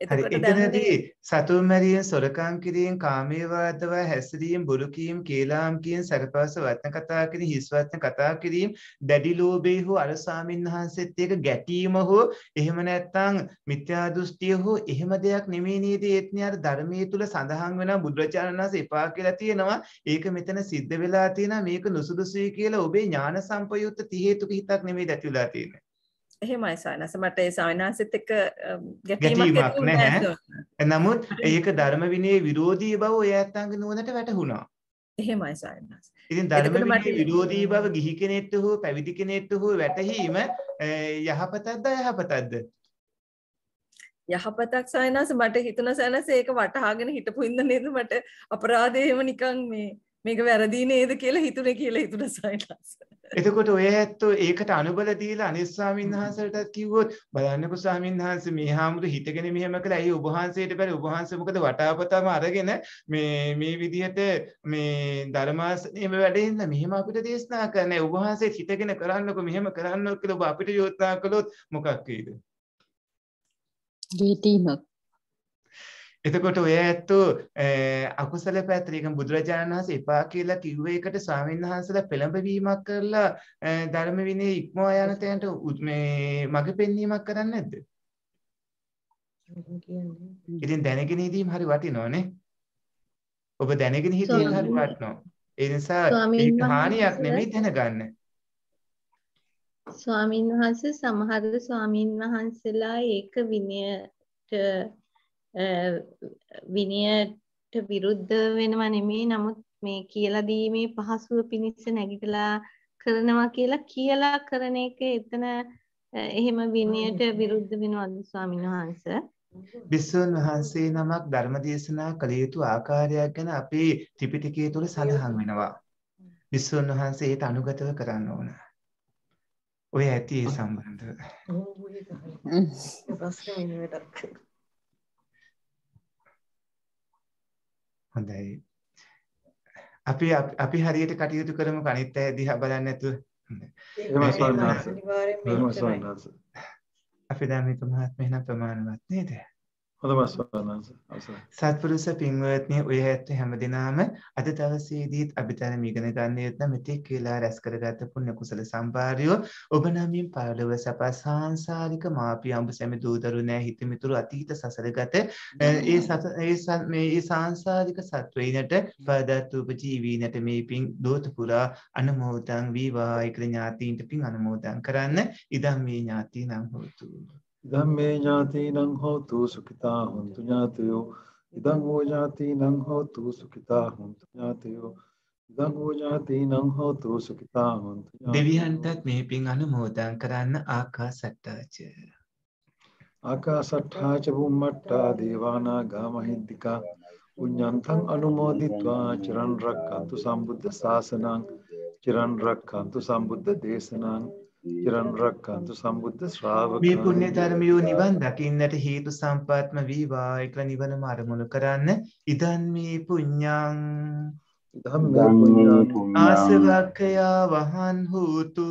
එතනදී සතුන් මැරියෙන් සොරකම් කිරීම කාමේවාදව හැසිරීම බොරු කීම් කේලාම් කියන සරපස වත්න කතා කිරීම හිස්වත්න කතා කිරීම දැඩි ලෝභයේ හෝ අර ස්වාමීන් වහන්සේත් එක්ක ගැටීම හෝ එහෙම නැත්නම් මිත්‍යා දෘෂ්ටිය හෝ එහෙම දෙයක් නෙමෙයි නේද ඒත්නේ අර ධර්මයේ තුල සඳහන් වෙන බුදුරජාණන් වහන්සේ එපා කියලා තියෙනවා ඒක මෙතන සිද්ධ වෙලා තියෙනවා මේක නුසුදුසුයි කියලා ඔබේ ඥාන සම්පයුත්ත ති හේතුක හිතක් නෙමෙයි දැතිලා තියෙන්නේ එහෙමයි සානස මට ඒ සාවිනාසිත එක ගැටීමක් නැහැ නමුත් ඒක ධර්ම විනය විරෝධී බව ඔය ඇත්තන්ගේ නුවණට වැටහුණා එහෙමයි සාවිනාස ඉතින් ධර්ම විනය විරෝධී බව ගිහි කෙනෙක්ට හෝ පැවිදි කෙනෙක්ට හෝ වැටහීම යහපතක්ද අයහපතක්ද යහපතක් සාවිනාස මට හිතුණ සාවිනාස ඒක වටහාගෙන හිටපු ඉන්න නේද මට අපරාධය එහෙම නිකන් මේ මේක වැරදි නේද කියලා හිතුනේ කියලා හිතුන සයිලස්. එතකොට ඔය ඇත්තෝ ඒකට අනුබල දීලා අනිස් ස්වාමීන් වහන්සේටත් කිව්වොත් බලන්නකො ස්වාමීන් වහන්සේ මේ හාමුදුර හිතගෙන මෙහෙම කළා. ඒ ඔබ වහන්සේට බැරි ඔබ වහන්සේ මොකද වටාපතම අරගෙන මේ මේ විදිහට මේ ධර්මාසනෙම වැඩෙන්න මෙහෙම අපිට දේශනා කරන්නේ. ඔබ වහන්සේ හිතගෙන කරන්නකො මෙහෙම කරන්නකො කියලා ඔබ අපිට යෝජනා කළොත් මොකක් වෙයිද? ගැටීමක් එතකොට ඔය ඇත්තෝ අකුසල පැත්‍රයක බුදුරජාණන් වහස එපා කියලා කිව්ව එකට ස්වාමීන් වහන්සලා පෙළඹවීමක් කරලා ධර්මවිනේ ඉක්මවා යනතයන්ට මේ මඟ පෙන්වීමක් කරන්න ඇද. ඉතින් දැනගෙන හිදීම හරි වටිනෝනේ. ඔබ දැනගෙන හිතීම හරි වටනෝ. ඒ නිසා හානියක් නෙමෙයි දැනගන්න. ස්වාමීන් වහන්සේ සමහර ස්වාමීන් වහන්සලා ඒක විනයට විනයට විරුද්ධ වෙනවා නෙමේ නමුත් මේ කියලා දීමේ පහසුව පිණිස නැගිටලා කරනවා කියලා කියලා කරන එක එතන එහෙම විනයට විරුද්ධ වෙනවද ස්වාමීන් වහන්සේ බිස්සුන් වහන්සේ නමක් ධර්ම දේශනා කළ යුතු ආකාරයක් ගැන අපේ ත්‍රිපිටකය තුළ සඳහන් වෙනවා. බිස්සුන් වහන්සේ ඒට අනුගතව කරන්න ඕන. ඔය ඇති ඒ සම්බන්ධව. හොඳයි. අපි අපි හරියට කටයුතු කරමු කණිත් ඇය දිහා බලන්නේ නැතුව. එහෙම ස්වර්ණාස. එහෙම ස්වර්ණාස. අපි දැන් මේ මහත්මයා ප්‍රමාණවත් නේද? සත්පුරුස පින්වත්නය ඔය ඇත්ත හැම දෙනාම අද දවසේදීත් අභිතන මීගන ගන්නයත්න මෙතෙක් කියලා රැස් කරගත පුුණ කුසල සම්භාරයෝ ඔබ නමින් පරලොව සපා සංසාරික මාපිය අඹ සැම දූදරු නෑ හිතමිතුරු අතීත සසරගත ඒ ඒ සංසාරික සත්වයිනට පදත්වූප ජීවීනට මේ පින් දෝතපුරා අනමෝතන් වීවායිකර ඥාතීන්ට පින් අනමෝදන් කරන්න ඉදම් මේ ඥාති නම් හෝතුූ. ධම්මේ ඥාතිනං හෝතු සුඛිතා හොන්තු ඥාතයෝ ඉදං හෝ ඥාතිනං හෝතු සුඛිතා හොන්තු ඥාතයෝ ඉදං හෝ ඥාතිනං හෝතු සුඛිතා හොන්තු දෙවියන්ටත් මේ පින් අනුමෝදන් කරන්න ආකාසට්ටාච ආකාසට්ඨාච බුම්මට්ටා දේවානා ගාමහිද්దికා පුඤ්ඤන්තං අනුමෝදිත්වා චිරන් රක්ඛන්තු සම්බුද්ධ ශාසනං චිරන් රක්ඛන්තු සම්බුද්ධ දේශනං චිරන් රක්කන්තු සම්බුද්ධ ශ්‍රාවක මේ පුණ්‍ය ධර්මියෝ නිවන් දකින්නට හේතු සම්පත්ම වේවා එක නිවනම අරමුණු කරන්න ඉදන්මේ පුඤ්ඤං ආසවක්ඛයා වහන් හෝතු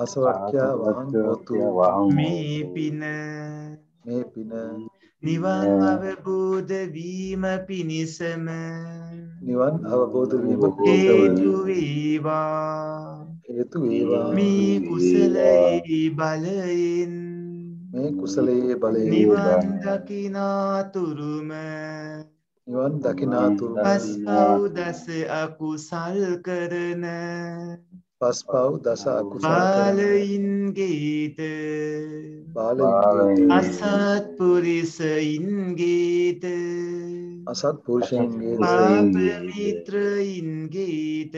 ආසවක්ඛයා වහන් හෝතු මේ පින මේ පින නිවන් අවබෝධ වීම පිණිසම නිවන් අවබෝධ වීම හේතු වේවා හේතු වේවා මේ කුසලයේ බලයෙන් මේ කුසලයේ බලයෙන් නිවන් දකිනාතුරුම නිවන් දකිනාතුරුම පස්පව් දස අකුසල් කරන පස්පව් දස අකුසල් බාලයින්ගේද බාලයින්ගේද අසත්පුරිසයින්ගේද අසත් පුරුෂයන්ගේ පාප මිත්‍රයින්ගේද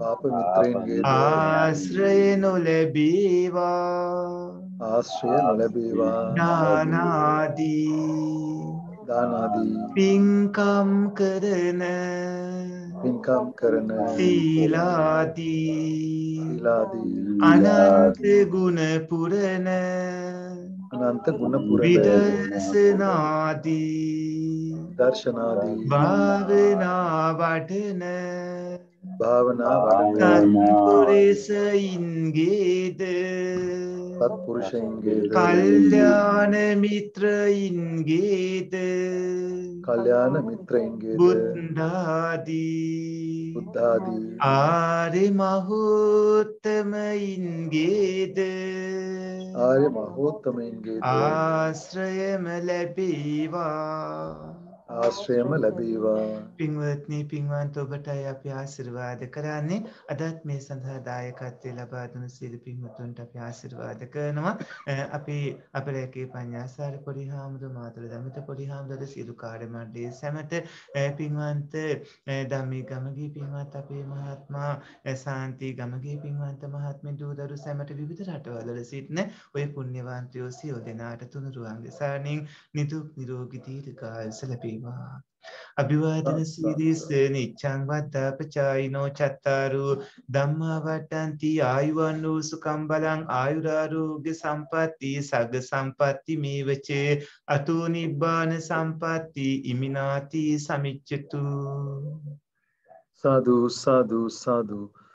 පාප මිත්‍රයින්ගේ ආශ්‍රය නොලැබේවා ආශ්‍රය නොලැබේවා ඥානාදී දානාදී පින්කම් කරන පින්කම් කරන සීලාදී සීලාදී අනන්ත ගුණ පුරන अनंत गुण विदर्शनादि दर्शनादि भावना वाटन භාවනා පුරේසයින්ගේද තත්පුරුෂයින්ගේ කල්්‍යාන මිත්‍රයින්ගේද කල්්‍යාන මිත්‍රයින්ගේ බුද්ධාදී බුද්ධාදී ආරි මහෝත්තමයින්ගේද ආරි මහෝත්තමයින්ගේ ආශ්‍රයම ලැබීවා ආශ්‍රයම ලැබේවා පින්වත්නි පින්වන්ත ඔබටයි අපි ආශිර්වාද කරන්නේ අදත් මේ සඳහා දායකත්වය ලබා දුන සියලු පින්වතුන්ට අපි ආශිර්වාද කරනවා අපි අපලේකේ පඤ්ඤාසාර පොඩි හාමුදුර මාතල දමිත පොඩි හාමුදුර සියලු කාර්ය මණ්ඩලයේ සැමට පින්වන්ත ධම්මී ගමගේ පින්වත් අපේ මහත්මයා සාන්ති ගමගේ පින්වන්ත මහත්මේ දූදරු සැමට විවිධ රටවල සිටින ඔය පුණ්‍යවන්තයෝ සියලු දෙනාට තුනුරුවන් දෙසානින් නිදුක් නිරෝගී දීර්ඝායුෂ ලැබේවා වේවා අභිවාදන සීරිසේ නිච්ඡං වද්දා පචායිනෝ චත්තාරු ධම්මා වටන්ති ආයුවන් වූ සුකම් බලං ආයුරාරෝග්‍ය සම්පatti සග්ග සම්පatti මේවචේ අතෝ නිබ්බාන සම්පatti ඉමිනාති සමිච්ඡතු සාදු සාදු සාදු